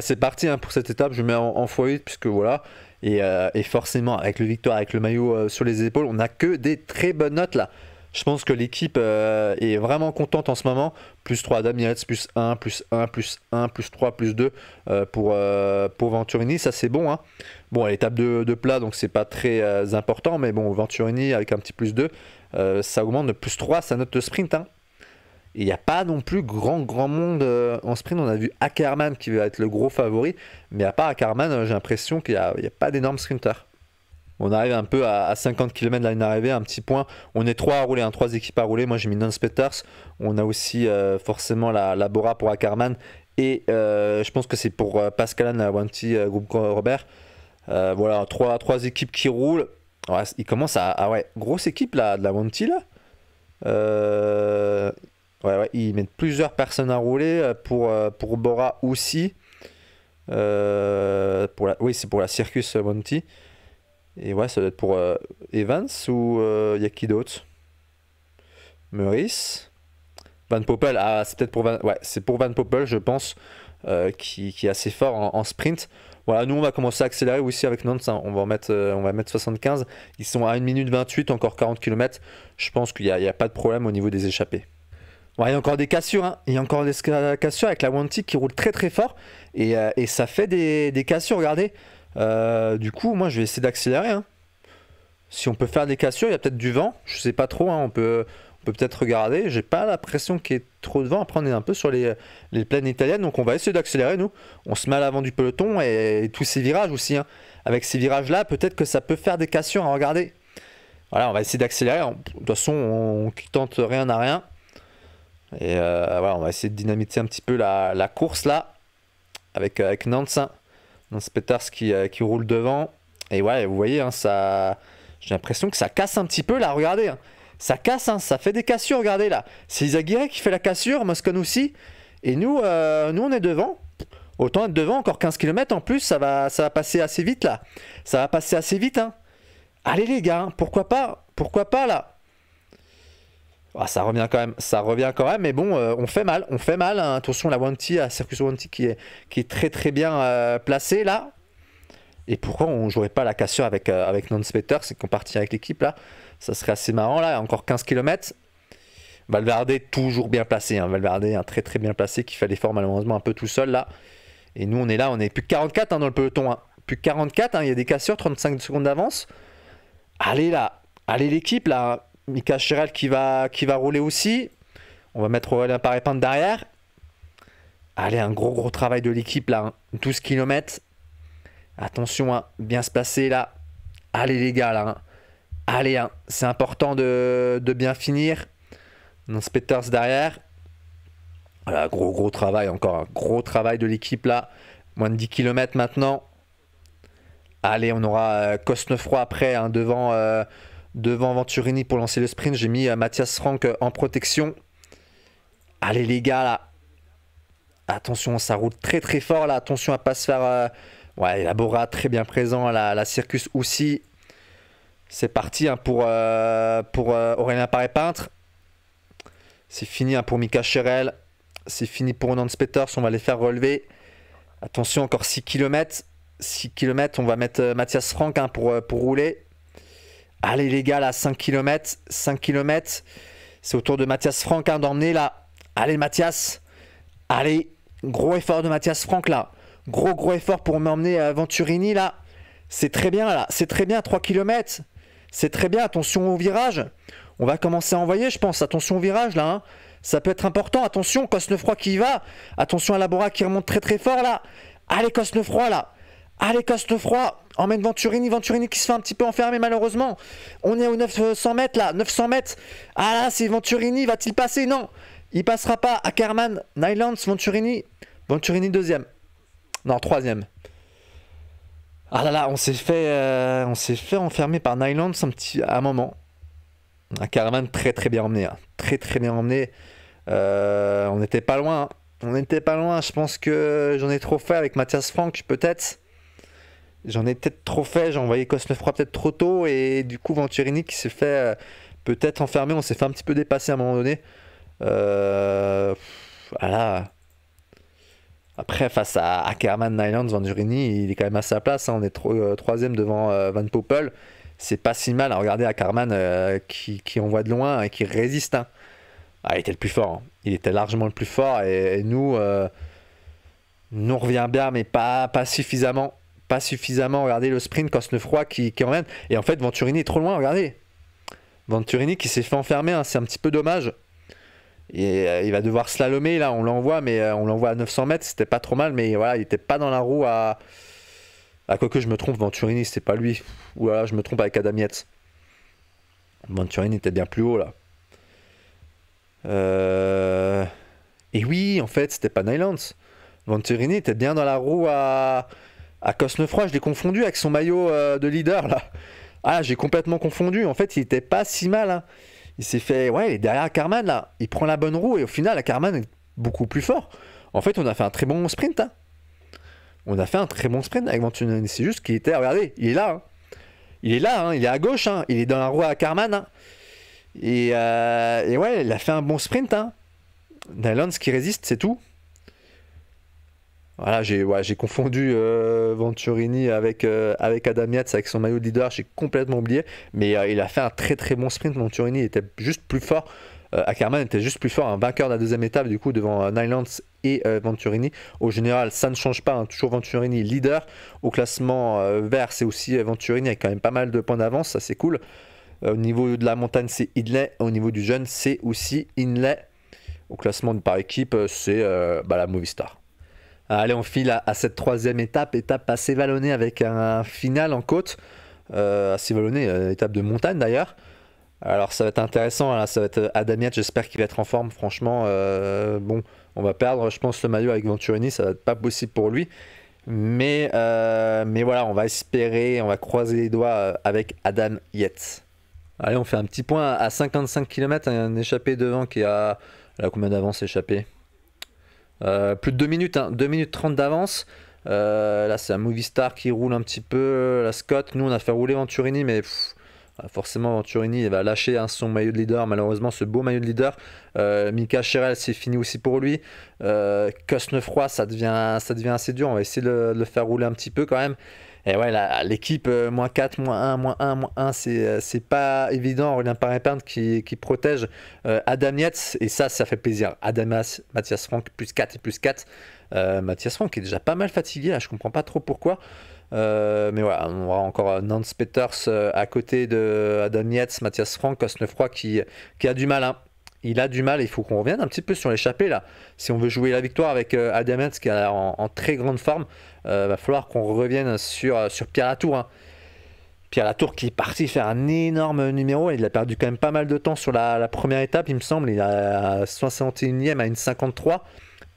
c'est parti hein, pour cette étape. Je mets en, en 8 puisque voilà. Euh, et, forcément, avec le victoire, avec le maillot euh, sur les épaules, on n'a que des très bonnes notes là. Je pense que l'équipe euh, est vraiment contente en ce moment. Plus 3 Adam plus 1, plus 1, plus 1, plus 3, plus 2 pour, Venturini. Ça, c'est bon. Hein. Bon, à l'étape de, de, plat, donc c'est pas très important. Mais bon, Venturini avec un petit plus 2, ça augmente de plus 3 sa note de sprint. Hein. Il n'y a pas non plus grand, grand monde euh, en sprint. On a vu Ackerman qui va être le gros favori. Mais à part Ackerman, euh, j'ai l'impression qu'il n'y a, pas d'énormes sprinters. On arrive un peu à, 50 km de la d'arrivée, un petit point. On est trois à rouler, hein, trois équipes à rouler. Moi j'ai mis Non Spetters. On a aussi euh, forcément la, Bora pour Ackerman. Et je pense que c'est pour pascal Pascalan, Wanty groupe Robert. voilà, trois, trois équipes qui roulent. il commence à, ah ouais, grosse équipe là, de la Wanty là. Il ouais, ils mettent plusieurs personnes à rouler euh, pour, euh, pour Bora aussi. Euh, pour la, oui, c'est pour la Circus Monty. Et ouais, ça doit être pour Evans ou il y a qui d'autre Meurice Van Poppel, ah, c'est peut-être pour Van, ouais, c'est pour Van Poppel, je pense, qui, est assez fort en, sprint. Voilà, nous on va commencer à accélérer aussi avec Nantes, hein. on, va mettre, on va mettre 75. Ils sont à 1 minute 28, encore 40 km. Je pense qu'il n'y a, a pas de problème au niveau des échappées il y a encore des cassures, hein. il y a encore des cassures avec la Wanty qui roule très très fort et, euh, ça fait des, cassures, regardez. Euh, du coup, moi je vais essayer d'accélérer. Hein. Si on peut faire des cassures, il y a peut-être du vent, je sais pas trop, hein. on peut peut peut-être regarder. J'ai pas l'impression qu'il y ait trop de vent, après on est un peu sur les, plaines italiennes, donc on va essayer d'accélérer nous. On se met à l'avant du peloton et, tous ces virages aussi. Avec ces virages là, peut-être que ça peut faire des cassures, regardez. Voilà, on va essayer d'accélérer, de toute façon on, on tente rien à rien. Et euh, voilà, on va essayer de dynamiter un petit peu la, course là, avec, euh, avec Nance. Hein. Nance Peters euh, qui, roule devant. Et ouais, vous voyez, hein, ça... j'ai l'impression que ça casse un petit peu là, regardez. Hein. Ça casse, hein, ça fait des cassures, regardez là. C'est Isaguirre qui fait la cassure, Moscone aussi. Et nous, nous on est devant. Autant être devant, encore 15 km en plus, ça va, ça va passer assez vite là. Ça va passer assez vite. Allez les gars, pourquoi pas Pourquoi pas là ah, ça revient quand même, ça revient quand même, mais bon, euh, on fait mal, on fait mal. Hein. Attention, la Wanty à euh, Circus Wanty qui est, qui est très très bien placé euh, placée là. Et pourquoi on jouerait pas la cassure avec, avec non C'est qu'on partit avec l'équipe là. Ça serait assez marrant là, encore 15 km. Valverde toujours bien placé, hein. Valverde un très très bien placé qui fait l'effort malheureusement un peu tout seul là. Et nous on est là, on est plus que 44 hein, dans le peloton. Plus que 44, il y a des cassures, 35 secondes d'avance. Allez là, allez l'équipe là, Mika Chirel qui va, qui va rouler aussi. On va mettre Aurélien Paré-Pinte derrière. Allez, un gros gros travail de l'équipe là. 12 hein. km. Attention, à hein, bien se placer là. Allez les gars là. Hein. Allez, c'est important de, bien finir. Nos derrière. Voilà, gros gros travail encore. Un gros travail de l'équipe là. Moins de 10 km maintenant. Allez, on aura euh, après devant... Euh, Devant Venturini pour lancer le sprint, j'ai mis euh, Mathias Franck euh, en protection. Allez les gars là. Attention, ça roule très très fort là. Attention à pas se faire... Euh, ouais, très bien présent, la, la Circus aussi. C'est parti hein, pour, pour Aurélien Paré-Peintre. C'est fini hein, pour Mika Cherel. C'est fini pour Nance Peters. On va les faire relever. Attention, encore 6 km. 6 km, on va mettre Mathias Franck hein, pour, pour rouler. Allez les gars, là, 5 km, 5 km. C'est au tour de Mathias Franck hein, d'emmener là. Allez Mathias, allez, gros effort de Mathias Franck là. Gros gros effort pour m'emmener à Venturini là. C'est très bien là, c'est très bien, 3 km. C'est très bien, attention au virage. On va commencer à envoyer je pense, attention au virage là. Hein. Ça peut être important, attention, Cosnefroid qui y va. Attention à Labora qui remonte très très fort là. Allez Cosnefroid là. Allez, Costefroid, emmène Venturini. Venturini qui se fait un petit peu enfermer, malheureusement. On est aux 900 mètres, là. 900 mètres. Ah là, c'est Venturini. Va-t-il passer Non. Il passera pas. Ackerman, Nylands, Venturini. Venturini, deuxième. Non, troisième. Ah là là, on s'est fait, euh, on s'est fait enfermer par Nylands un petit, à un moment. très très bien emmené. Hein. Très très bien emmené. Euh, on n'était pas loin. Hein. On n'était pas loin. Je pense que j'en ai trop fait avec Mathias Franck, peut-être j'en ai peut-être trop fait, j'ai envoyé Cosme 3 peut-être trop tôt, et du coup Venturini qui s'est fait euh, peut-être enfermer, on s'est fait un petit peu dépasser à un moment donné. Euh, voilà. Après, face à Ackerman, Nylands, Venturini, il est quand même à sa place, hein. on est euh, troisième devant Van Poppel, c'est pas si mal à regarder Ackerman qui, qui, envoie de loin et qui résiste. Hein. Ah, il était le plus fort, hein. il était largement le plus fort, et, nous, nous on revient bien, mais pas suffisamment pas suffisamment. Regardez le sprint froid qui, qui emmène. Et en fait, Venturini est trop loin, regardez. Venturini qui s'est fait enfermer, hein, c'est un petit peu dommage. Et euh, il va devoir slalomer, là, on l'envoie, mais euh, on l'envoie à 900 mètres, c'était pas trop mal, mais voilà, il était pas dans la roue à. À quoi que je me trompe, Venturini, c'était pas lui. Ou alors je me trompe avec Adamiette. Venturini était bien plus haut, là. Euh, et oui, en fait, c'était pas Nylands. Venturini était bien dans la roue à. À Cosnefroy, je l'ai confondu avec son maillot euh, de leader, là. Ah, j'ai complètement confondu. En fait, il était pas si mal. Hein. Il s'est fait. Ouais, il est derrière Carman, là. Il prend la bonne roue et au final, Carman est beaucoup plus fort. En fait, on a fait un très bon sprint. Hein. On a fait un très bon sprint avec Ventunani. C'est juste qu'il était. Regardez, il est là. Hein. Il est là, il est à gauche. Il est dans la roue à Carman. Et, euh, et, ouais, il a fait un bon sprint. Nylons qui résiste, c'est tout. Voilà, j'ai confondu euh, Venturini avec, euh, avec Adam Yates, avec son maillot de leader, j'ai complètement oublié. Mais euh, il a fait un très très bon sprint. Venturini était juste plus fort. Ackerman était juste plus fort, un vainqueur de la deuxième étape du coup devant Nylans et Venturini. Au général, ça ne change pas, hein, toujours Venturini leader. Au classement vert, c'est aussi Venturini avec quand même pas mal de points d'avance, ça c'est cool. au niveau de la montagne, c'est Inlay. Au niveau du jeune, c'est aussi Inlay. Au classement par équipe, c'est bah, la Movistar. Allez, on file à, cette troisième étape, étape assez vallonnée avec un final en côte, assez euh, vallonnée, euh, étape de montagne d'ailleurs. Alors ça va être intéressant, hein, ça va être Yates, euh, j'espère qu'il va être en forme, franchement, bon, on va perdre, je pense, le maillot avec Venturini, ça va être pas possible pour lui. Mais, mais voilà, on va espérer, on va croiser les doigts avec Adam Yates. Allez, on fait un petit point à 55 km, un échappé devant qui a... Là combien d'avance échappé euh, plus de 2 minutes, 2 hein. minutes 30 d'avance. Euh, là, c'est un movie star qui roule un petit peu. La Scott, nous, on a fait rouler Venturini, mais euh, Forcément, Venturini il va lâcher hein, son maillot de leader, malheureusement, ce beau maillot de leader. Mika Cherel, c'est fini aussi pour lui. Euh, ça devient, ça devient assez dur. On va essayer de le, faire rouler un petit peu quand même. Et eh ouais, l'équipe, euh, moins 4, moins 1, moins 1, moins 1, euh, c'est pas évident. Aurélien Paré-Pinte qui, qui, protège euh, Adam et ça, ça fait plaisir. Adamas, Mathias Franck, plus 4 et plus 4. Mathias Franck est déjà pas mal fatigué, là, je comprends pas trop pourquoi. mais voilà, on aura encore Nance Peters à côté de Adam Mathias Franck, Cosnefroy qui, qui a du mal il a du mal. Il faut qu'on revienne un petit peu sur l'échappée là. Si on veut jouer la victoire avec euh, qui est en, très grande forme, il euh, va falloir qu'on revienne sur, euh, sur Pierre Latour. Hein. Pierre Latour qui est parti faire un énorme numéro. Il a perdu quand même pas mal de temps sur la, première étape, il me semble. Il a 61ème à une 53.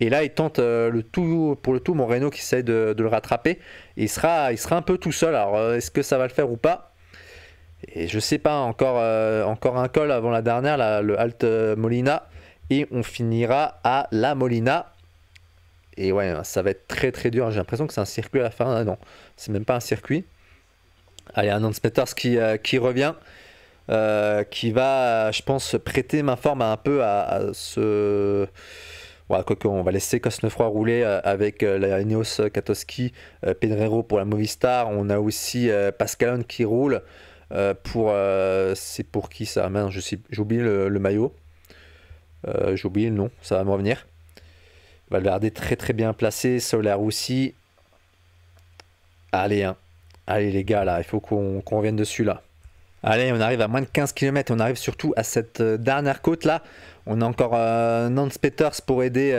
Et là, il tente euh, le tout pour le tout. Moreno qui essaie de, le rattraper. il sera, il sera un peu tout seul. Alors, est-ce que ça va le faire ou pas et je sais pas, encore, euh, encore un col avant la dernière, le Alt Molina. Et on finira à la Molina. Et ouais, ça va être très très dur. J'ai l'impression que c'est un circuit à la fin. Ah non, c'est même pas un circuit. Allez, un Peters qui, euh, qui revient. Euh, qui va, je pense, prêter ma forme un peu à, ce. Voilà, quoi qu'on va laisser Cosnefroy rouler avec la Ineos Katoski, Pedrero pour la Movistar. On a aussi Pascalon qui roule. Euh, pour euh, c'est pour qui ça ah, maintenant je sais, j'ai oublié le, maillot. Euh, j'ai oublié le nom, ça va me revenir. Valverde très très bien placé, Solaire aussi. Allez, hein. allez les gars, là, il faut qu'on revienne dessus là. Allez, on arrive à moins de 15 km, on arrive surtout à cette dernière côte là. On a encore non Peters pour aider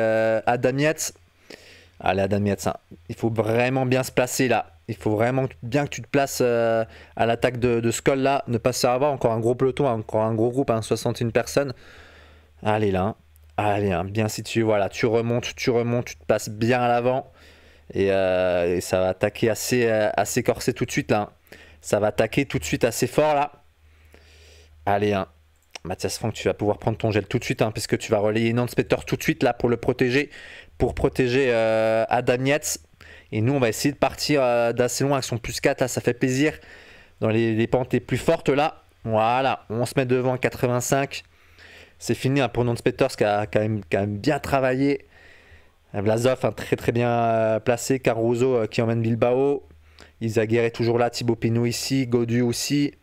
Adam Yates. Allez Adam Yates, hein. il faut vraiment bien se placer là. Il faut vraiment bien que tu te places euh, à l'attaque de, de, ce là. Ne pas se faire avoir. Encore un gros peloton, encore un gros groupe, 61 hein, personnes. Allez là. Allez, hein, bien situé. Voilà, tu remontes, tu remontes, tu te passes bien à l'avant. Et, euh, ça va attaquer assez, euh, assez corsé tout de suite là. Ça va attaquer tout de suite assez fort là. Allez, hein. Mathias Franck, tu vas pouvoir prendre ton gel tout de suite, hein, puisque tu vas relayer Nance tout de suite là pour le protéger, pour protéger euh, et nous, on va essayer de partir euh, d'assez loin. son plus 4, ça fait plaisir. Dans les, pentes les plus fortes, là. Voilà, on se met devant 85. C'est fini un hein, pour non qui a quand même, quand même bien travaillé. Vlasov, euh, un hein, très très bien euh, placé. Caruso qui emmène Bilbao. Isaguerre est toujours là. Thibaut Pinot ici. Godu aussi.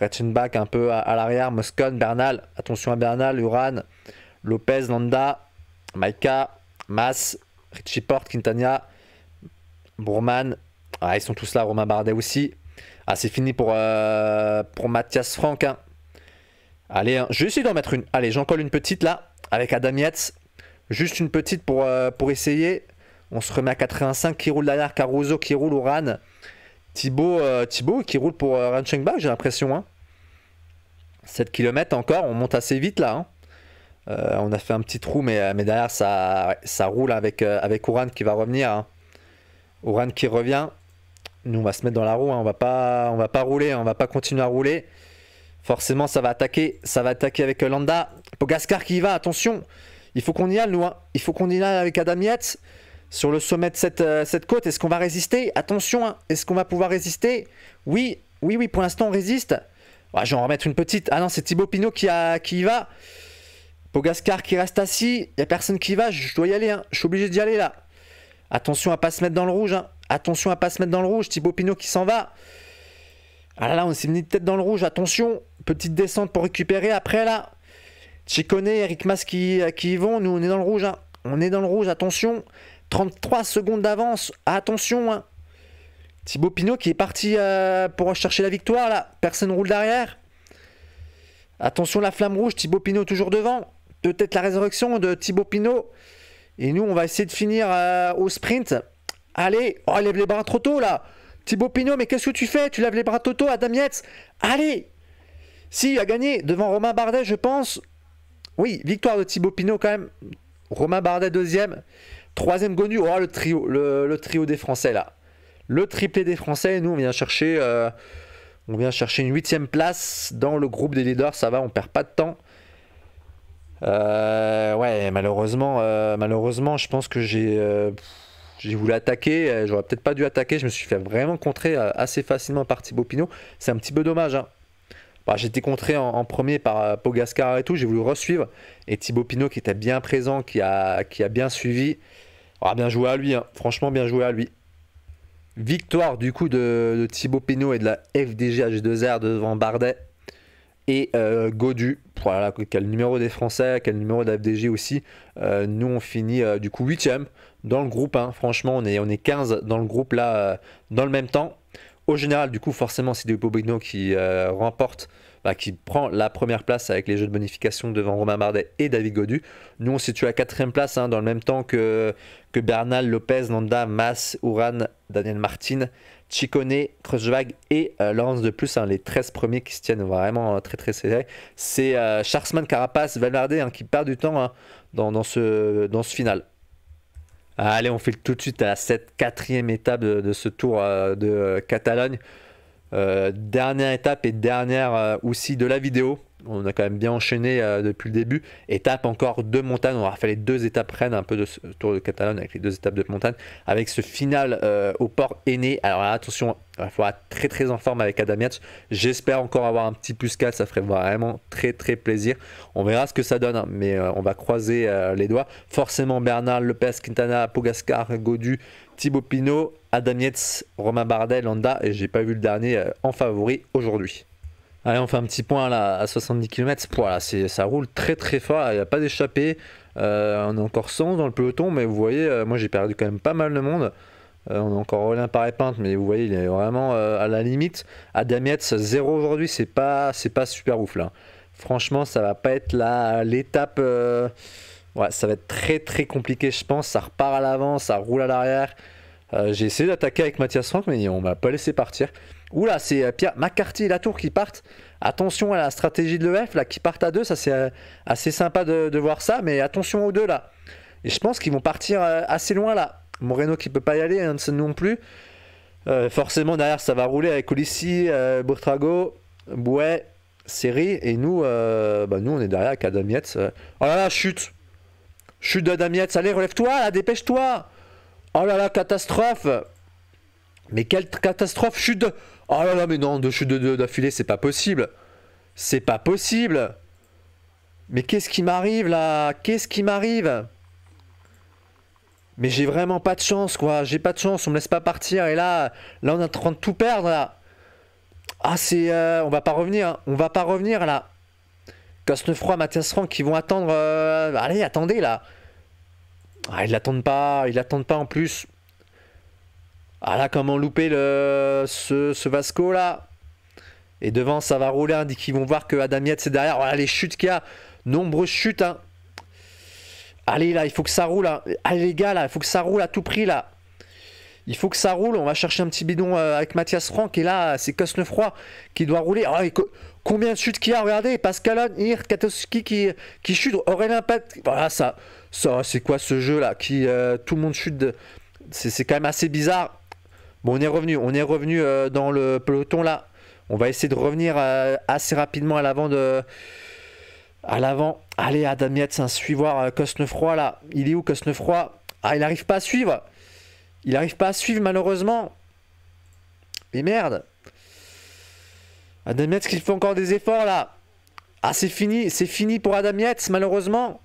Retchenbach un peu à, l'arrière. Moscon, Bernal. Attention à Bernal. Uran. Lopez, Landa, Maika. Mas. Richie Porte, Quintana. Bourman. Ah, ils sont tous là, Romain Bardet aussi. Ah, c'est fini pour, euh, pour Mathias Franck. Hein. Allez, je vais essayer d'en mettre une. Allez, j'en colle une petite là, avec Adam Yates. Juste une petite pour, euh, pour essayer. On se remet à 85 qui roule derrière, Caruso qui roule, Ouran Thibaut, euh, Thibaut qui roule pour Ranchengba, j'ai l'impression. 7 hein. km encore, on monte assez vite là. Hein. on a fait un petit trou, mais, mais derrière ça, ça roule avec, avec qui va revenir. Oran qui revient. Nous, on va se mettre dans la roue. Hein. On va pas, on va pas rouler. Hein. On va pas continuer à rouler. Forcément, ça va attaquer. Ça va attaquer avec Landa. Pogascar qui y va. Attention. Il faut qu'on y aille, nous. Hein. Il faut qu'on y aille avec Yates, sur le sommet de cette, euh, cette côte. Est-ce qu'on va résister Attention. Est-ce qu'on va pouvoir résister Oui, oui, oui. Pour l'instant, on résiste. Bah, je vais en remettre une petite. Ah non, c'est Thibaut Pinot qui, a, qui y va. Pogascar qui reste assis. Il n'y a personne qui y va. Je dois y aller. Je suis obligé d'y aller là. Attention à pas se mettre dans le rouge. Hein. Attention à pas se mettre dans le rouge. Thibaut Pinot qui s'en va. Ah là là, on s'est mis peut tête dans le rouge. Attention, petite descente pour récupérer. Après là, Chicone, Eric Mas qui, euh, qui y vont. Nous, on est dans le rouge. Hein. On est dans le rouge. Attention. 33 secondes d'avance. Attention. Hein. Thibaut Pinot qui est parti euh, pour chercher la victoire là. Personne roule derrière. Attention la flamme rouge. Thibaut Pinot toujours devant. Peut-être la résurrection de Thibaut Pinot. Et nous, on va essayer de finir euh, au sprint. Allez, oh, lève les bras trop tôt là. Thibaut Pinot, mais qu'est-ce que tu fais Tu lèves les bras trop tôt à Damietz. Allez Si, il a gagné devant Romain Bardet, je pense. Oui, victoire de Thibaut Pinot quand même. Romain Bardet deuxième. Troisième Gonu. Oh, le trio, le, trio des Français là. Le triplé des Français. Nous, on vient chercher, euh, on vient chercher une huitième place dans le groupe des leaders. Ça va, on perd pas de temps. Euh, ouais, malheureusement, euh, malheureusement, je pense que j'ai euh, j'ai voulu attaquer, j'aurais peut-être pas dû attaquer, je me suis fait vraiment contrer assez facilement par Thibaut Pinot. C'est un petit peu dommage. J'ai hein. bah, été J'étais contré en, premier par Pogascar et tout, j'ai voulu resuivre. Et Thibaut Pinot qui était bien présent, qui a, qui a bien suivi. aura ah, bien joué à lui, hein. franchement bien joué à lui. Victoire du coup de, Thibaut Pinot et de la FDG H2R devant Bardet et Gaudu, euh, Godu. Voilà, quel numéro des Français, quel numéro d'AFDG aussi. Euh, nous, on finit euh, du coup 8ème dans le groupe. Hein. Franchement, on est, on est 15 dans le groupe là, dans le même temps. Au général, du coup, forcément, c'est Bobino qui remporte, bah, qui prend la première place avec les jeux de bonification devant Romain Bardet et David Godu. Nous, on se situe à quatrième place hein, dans le même temps que, que Bernal, Lopez, Nanda, Mas, Uran, Daniel Martin Chicone, Kreuzwag et euh, Laurence de Plus, hein, les 13 premiers qui se tiennent vraiment euh, très très serrés. C'est euh, Carapace, Valverde hein, qui perd du temps hein, dans, ce, dans ce final. Allez, on file tout de suite à cette quatrième étape de ce tour euh, de Catalogne. dernière étape et dernière aussi de la vidéo on a quand même bien enchaîné euh, depuis le début. Étape encore de montagne, on aura fait les deux étapes reines un peu de ce Tour de Catalogne avec les deux étapes de montagne, avec ce final euh, au port aîné. Alors attention, il faut être très très en forme avec Yates. J'espère encore avoir un petit plus 4, ça ferait vraiment très très plaisir. On verra ce que ça donne, hein. mais euh, on va croiser les doigts. Forcément, Bernard Lopez, Quintana, Pogascar, Godu, Thibaut Pinot, Adamietz, Romain Bardet, Landa, et j'ai pas vu le dernier en favori aujourd'hui. Allez, on fait un petit point là à 70 km. Voilà, ça roule très très fort. Il n'y a pas d'échappée. Euh, on est encore 100 dans le peloton, mais vous voyez, euh, moi j'ai perdu quand même pas mal de monde. Euh, on est encore Rolin par épinte, mais vous voyez, il est vraiment à la limite. à Damietz, zéro aujourd'hui, c'est pas, c'est pas super ouf là. Franchement, ça va pas être l'étape. Ouais, ça va être très très compliqué, je pense. Ça repart à l'avant, ça roule à l'arrière. Euh, j'ai essayé d'attaquer avec Mathias Franck, mais on m'a pas laissé partir. Oula, c'est euh, Pierre McCarthy et tour qui partent. Attention à la stratégie de l'EF, là, qui partent à deux. Ça, c'est euh, assez sympa de, voir ça, mais attention aux deux, là. Et je pense qu'ils vont partir assez loin, là. Moreno qui peut pas y aller, Hansen non plus. forcément, derrière, ça va rouler avec Olissi, Bourtrago, Bouet, Seri. Et nous, bah, nous, on est derrière avec Adam Oh là là, chute Chute d'Adamietz, Allez, relève-toi, dépêche-toi Oh là là, catastrophe Mais quelle catastrophe Chute de... Oh là là, mais non, deux chutes de d'affilée, c'est pas possible C'est pas possible Mais qu'est-ce qui m'arrive, là Qu'est-ce qui m'arrive Mais j'ai vraiment pas de chance, quoi J'ai pas de chance, on me laisse pas partir, et là... Là, on est en train de tout perdre, là Ah, c'est... Euh, on va pas revenir, hein. On va pas revenir, là Casse-neuf-froid, Mathias Franck, qui vont attendre... Euh, allez, attendez, là ah, ils l'attendent pas, ils l'attendent pas en plus. Ah là, comment louper le, ce, Vasco là Et devant, ça va rouler. dit hein, qu'ils vont voir que Adam c'est derrière. Voilà les chutes qu'il y a. Nombreuses chutes. Hein. Allez là, il faut que ça roule. Hein. Allez les gars là, il faut que ça roule à tout prix là. Il faut que ça roule. On va chercher un petit bidon euh, avec Mathias Franck. Et là, c'est Cosnefroy qui doit rouler. Oh, Combien de chutes qu'il y a, regardez, Pascalon, Hirt, Katowski qui, qui chute, aurait l'impact Voilà, ça, ça c'est quoi ce jeu-là qui euh, Tout le monde chute. De... C'est quand même assez bizarre. Bon, on est revenu, on est revenu euh, dans le peloton là. On va essayer de revenir euh, assez rapidement à l'avant de. À l'avant. Allez, Adam Yates, un hein, ne Cosnefroy là. Il est où Cosnefroy Ah, il n'arrive pas à suivre. Il n'arrive pas à suivre malheureusement. Mais merde. Adam Yates qui fait encore des efforts là. Ah c'est fini, c'est fini pour Adam Yates malheureusement.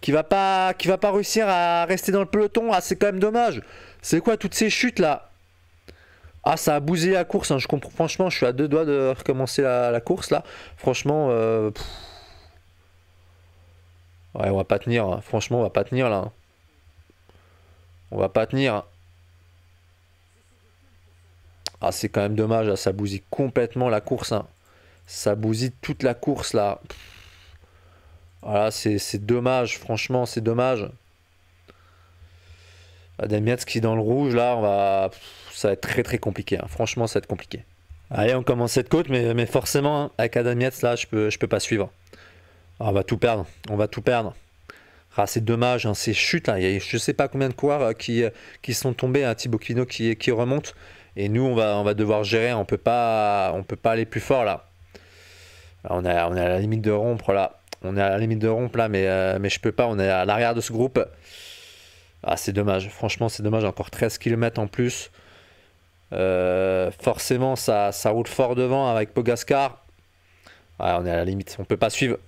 Qui va pas, qui va pas réussir à rester dans le peloton. Ah c'est quand même dommage. C'est quoi toutes ces chutes là Ah ça a bousillé la course. Hein. Je comprends franchement, je suis à deux doigts de recommencer la, course là. Franchement, euh, ouais on va pas tenir. Hein. Franchement on va pas tenir là. Hein. On va pas tenir. Ah, c'est quand même dommage, hein, ça bousille complètement la course. Hein. Ça bousille toute la course là. Voilà, ah c'est dommage, franchement, c'est dommage. Adam qui est dans le rouge, là, on va... ça va être très très compliqué. Hein. Franchement, ça va être compliqué. Allez, on commence cette côte, mais, mais forcément, avec Adam Yates, là, je peux, je peux pas suivre. Ah, on va tout perdre, on va tout perdre. Ah, c'est dommage, hein, ces chutes, là, il je sais pas combien de coureurs euh, euh, qui, sont tombés, à Thibaut Quino qui, qui remonte. Et nous, on va, on va devoir gérer. On peut pas, on peut pas aller plus fort là. on, on est à la limite de rompre là. On est à la limite de rompre là, mais, je euh, mais je peux pas. On est à l'arrière de ce groupe. Ah, c'est dommage. Franchement, c'est dommage. Encore 13 km en plus. Euh, forcément, ça, ça roule fort devant avec Pogascar. on est à la limite. On peut pas suivre.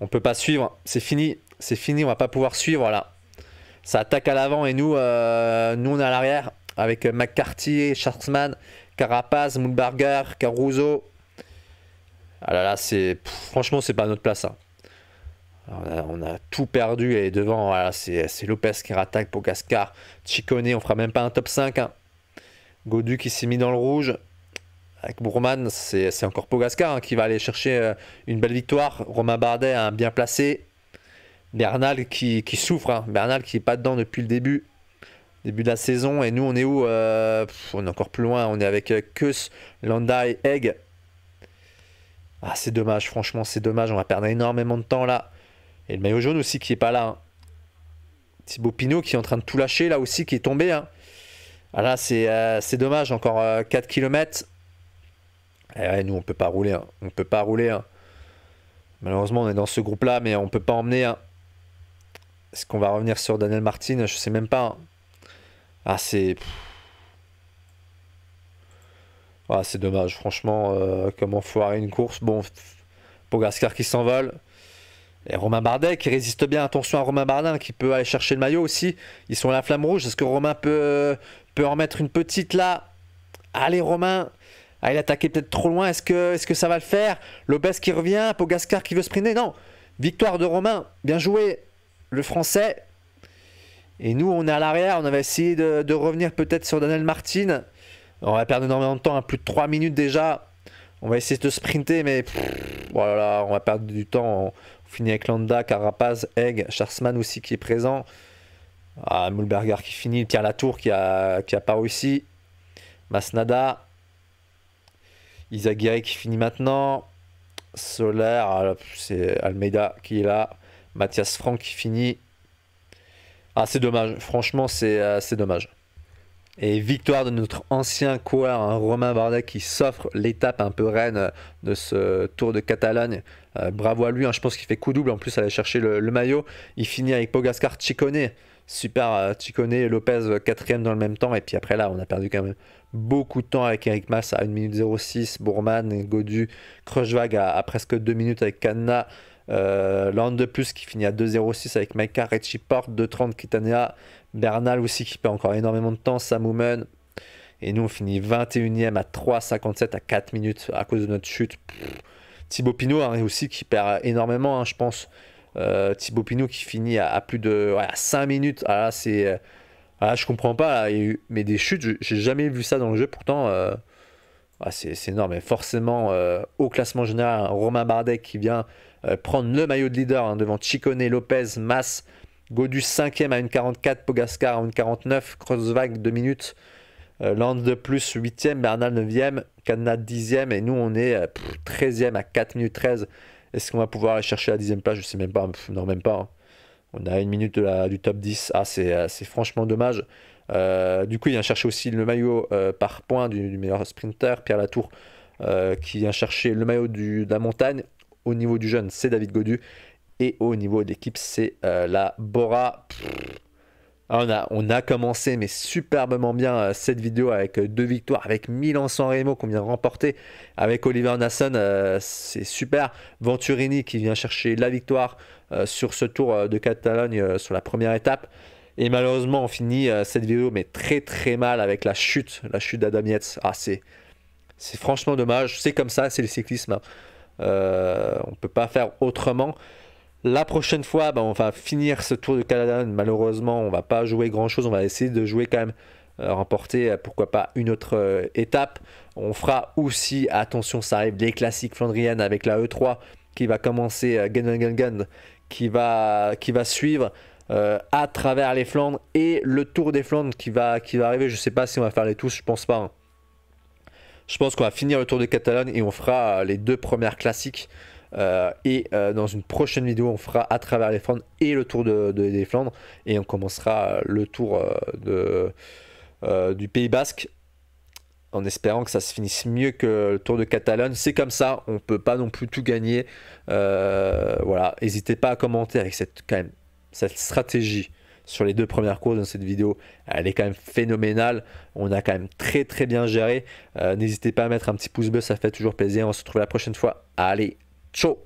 On peut pas suivre. C'est fini. C'est fini. On va pas pouvoir suivre là. Ça attaque à l'avant et nous, euh, nous on est à l'arrière avec euh, McCarthy, Schatzmann, Carapaz, Moonbarger, Caruso. Ah là là, c'est franchement, c'est pas notre place. Hein. On a, tout perdu et devant, ah c'est Lopez qui rattaque pour Gascar. Chicone, on fera même pas un top 5. Hein. Gaudu qui s'est mis dans le rouge. Avec Bourman, c'est encore Pogascar hein, qui va aller chercher euh, une belle victoire. Romain Bardet, bien placé. Bernal qui, qui souffre. Bernal qui n'est pas dedans depuis le début début de la saison. Et nous, on est où euh, On est encore plus loin. On est avec euh, Kuss, Landa et Egg. Ah, c'est dommage, franchement, c'est dommage. On va perdre énormément de temps là. Et le maillot jaune aussi qui est pas là. C'est hein. Thibaut Pinot qui est en train de tout lâcher là aussi, qui est tombé. Hein. Ah là, c'est euh, dommage, encore 4 km. Et nous, on peut pas rouler. On hein. On peut pas rouler. Malheureusement, on est dans ce groupe là, mais on peut pas emmener. Est-ce qu'on va revenir sur Daniel Martin Je sais même pas. Ah, c'est. Ah, c'est dommage, franchement, euh, comment foirer une course. Bon, Pogacar qui s'envole. Et Romain Bardet qui résiste bien. Attention à Romain Bardin qui peut aller chercher le maillot aussi. Ils sont à la flamme rouge. Est-ce que Romain peut, euh, peut en mettre une petite là Allez, Romain ah, il attaqué peut-être trop loin. Est-ce que, est que ça va le faire Lopez qui revient. Pogacar qui veut sprinter. Non Victoire de Romain. Bien joué, le français. Et nous, on est à l'arrière. On avait essayé de, revenir peut-être sur Daniel Martin. On va perdre énormément de temps, hein. plus de 3 minutes déjà. On va essayer de sprinter, mais voilà, on va perdre du temps. On, finit avec Landa, Carapaz, Egg, charsman aussi qui est présent. Ah, Mulberger qui finit, Pierre Latour qui a, qui n'a pas réussi. Masnada. Isaguirre qui finit maintenant. Solaire, ah, c'est Almeida qui est là. Mathias Franck qui finit. Ah, c'est dommage. Franchement, euh, c'est dommage. Et victoire de notre ancien coureur, hein, Romain Bardet, qui s'offre l'étape un peu reine euh, de ce Tour de Catalogne. Euh, bravo à lui, hein. je pense qu'il fait coup double. En plus, aller chercher le, maillot. Il finit avec Pogascar Chicone. Super euh, et Lopez, quatrième dans le même temps. Et puis après, là, on a perdu quand même beaucoup de temps avec Eric Mas à 1 minute 06, Bourman, Godu, Krojvag à, presque 2 minutes avec Canna. Euh, de plus qui finit à 2-0-6 avec Maika, Richie Porte, 2-30, Kitania, Bernal aussi qui perd encore énormément de temps, Sam Et nous, on finit 21e à 3,57 à 4 minutes à cause de notre chute. Thibaut Pinot hein, aussi qui perd énormément, hein, je pense. Euh, Thibaut Pinot qui finit à, plus de 5 minutes. Ah c'est. Euh, ah, je comprends pas. il y a eu, mais des chutes, j'ai jamais vu ça dans le jeu. Pourtant, euh, ah, c'est énorme. Et forcément, euh, au classement général, hein, Romain Bardet qui vient euh, prendre le maillot de leader hein, devant Chicone, Lopez, Mas, Godu 5e à 1,44, Pogascar à 1,49, Kreuzwag 2 minutes, euh, Land de plus 8e, Bernal 9e, Canad 10e et nous on est 13e euh, à 4 minutes 13. Est-ce qu'on va pouvoir aller chercher la 10e place Je ne sais même pas, non même pas. Hein. On a une minute du top 10. Ah, c'est franchement dommage. Euh, du coup, il vient chercher aussi le maillot euh, par point du, meilleur sprinter, Pierre Latour, euh, qui vient chercher le maillot de la montagne. Au niveau du jeune, c'est David Godu. Et au niveau de l'équipe, c'est la Bora. Ah, on a, on a, commencé mais superbement bien cette vidéo avec deux victoires, avec Milan San Remo qu'on vient remporter, avec Oliver Nasson, c'est super. Venturini qui vient chercher la victoire sur ce tour de Catalogne sur la première étape. Et malheureusement, on finit euh, cette vidéo, mais très très mal avec la chute, la chute d'Adam Yates. Ah, c'est, franchement dommage. C'est comme ça, c'est le cyclisme. Hein. Euh, on ne peut pas faire autrement. La prochaine fois, bah, on va finir ce Tour de Canada. Malheureusement, on ne va pas jouer grand chose. On va essayer de jouer quand même, euh, remporter pourquoi pas une autre étape. On fera aussi, attention, ça arrive, les classiques flandriennes avec la E3 qui va commencer, à Gand, qui va, qui va suivre. Euh, à travers les Flandres et le Tour des Flandres qui va, qui va arriver. Je sais pas si on va faire les tous, je pense pas. Hein. Je pense qu'on va finir le Tour de Catalogne et on fera les deux premières classiques. Euh, et euh, dans une prochaine vidéo, on fera à travers les Flandres et le Tour de, des Flandres. Et on commencera le Tour de, du Pays Basque en espérant que ça se finisse mieux que le Tour de Catalogne. C'est comme ça, on ne peut pas non plus tout gagner. voilà, n'hésitez pas à commenter avec cette quand même cette stratégie sur les deux premières courses dans cette vidéo, elle est quand même phénoménale. On a quand même très très bien géré. Euh, n'hésitez pas à mettre un petit pouce bleu, ça fait toujours plaisir. On se retrouve la prochaine fois. Allez, ciao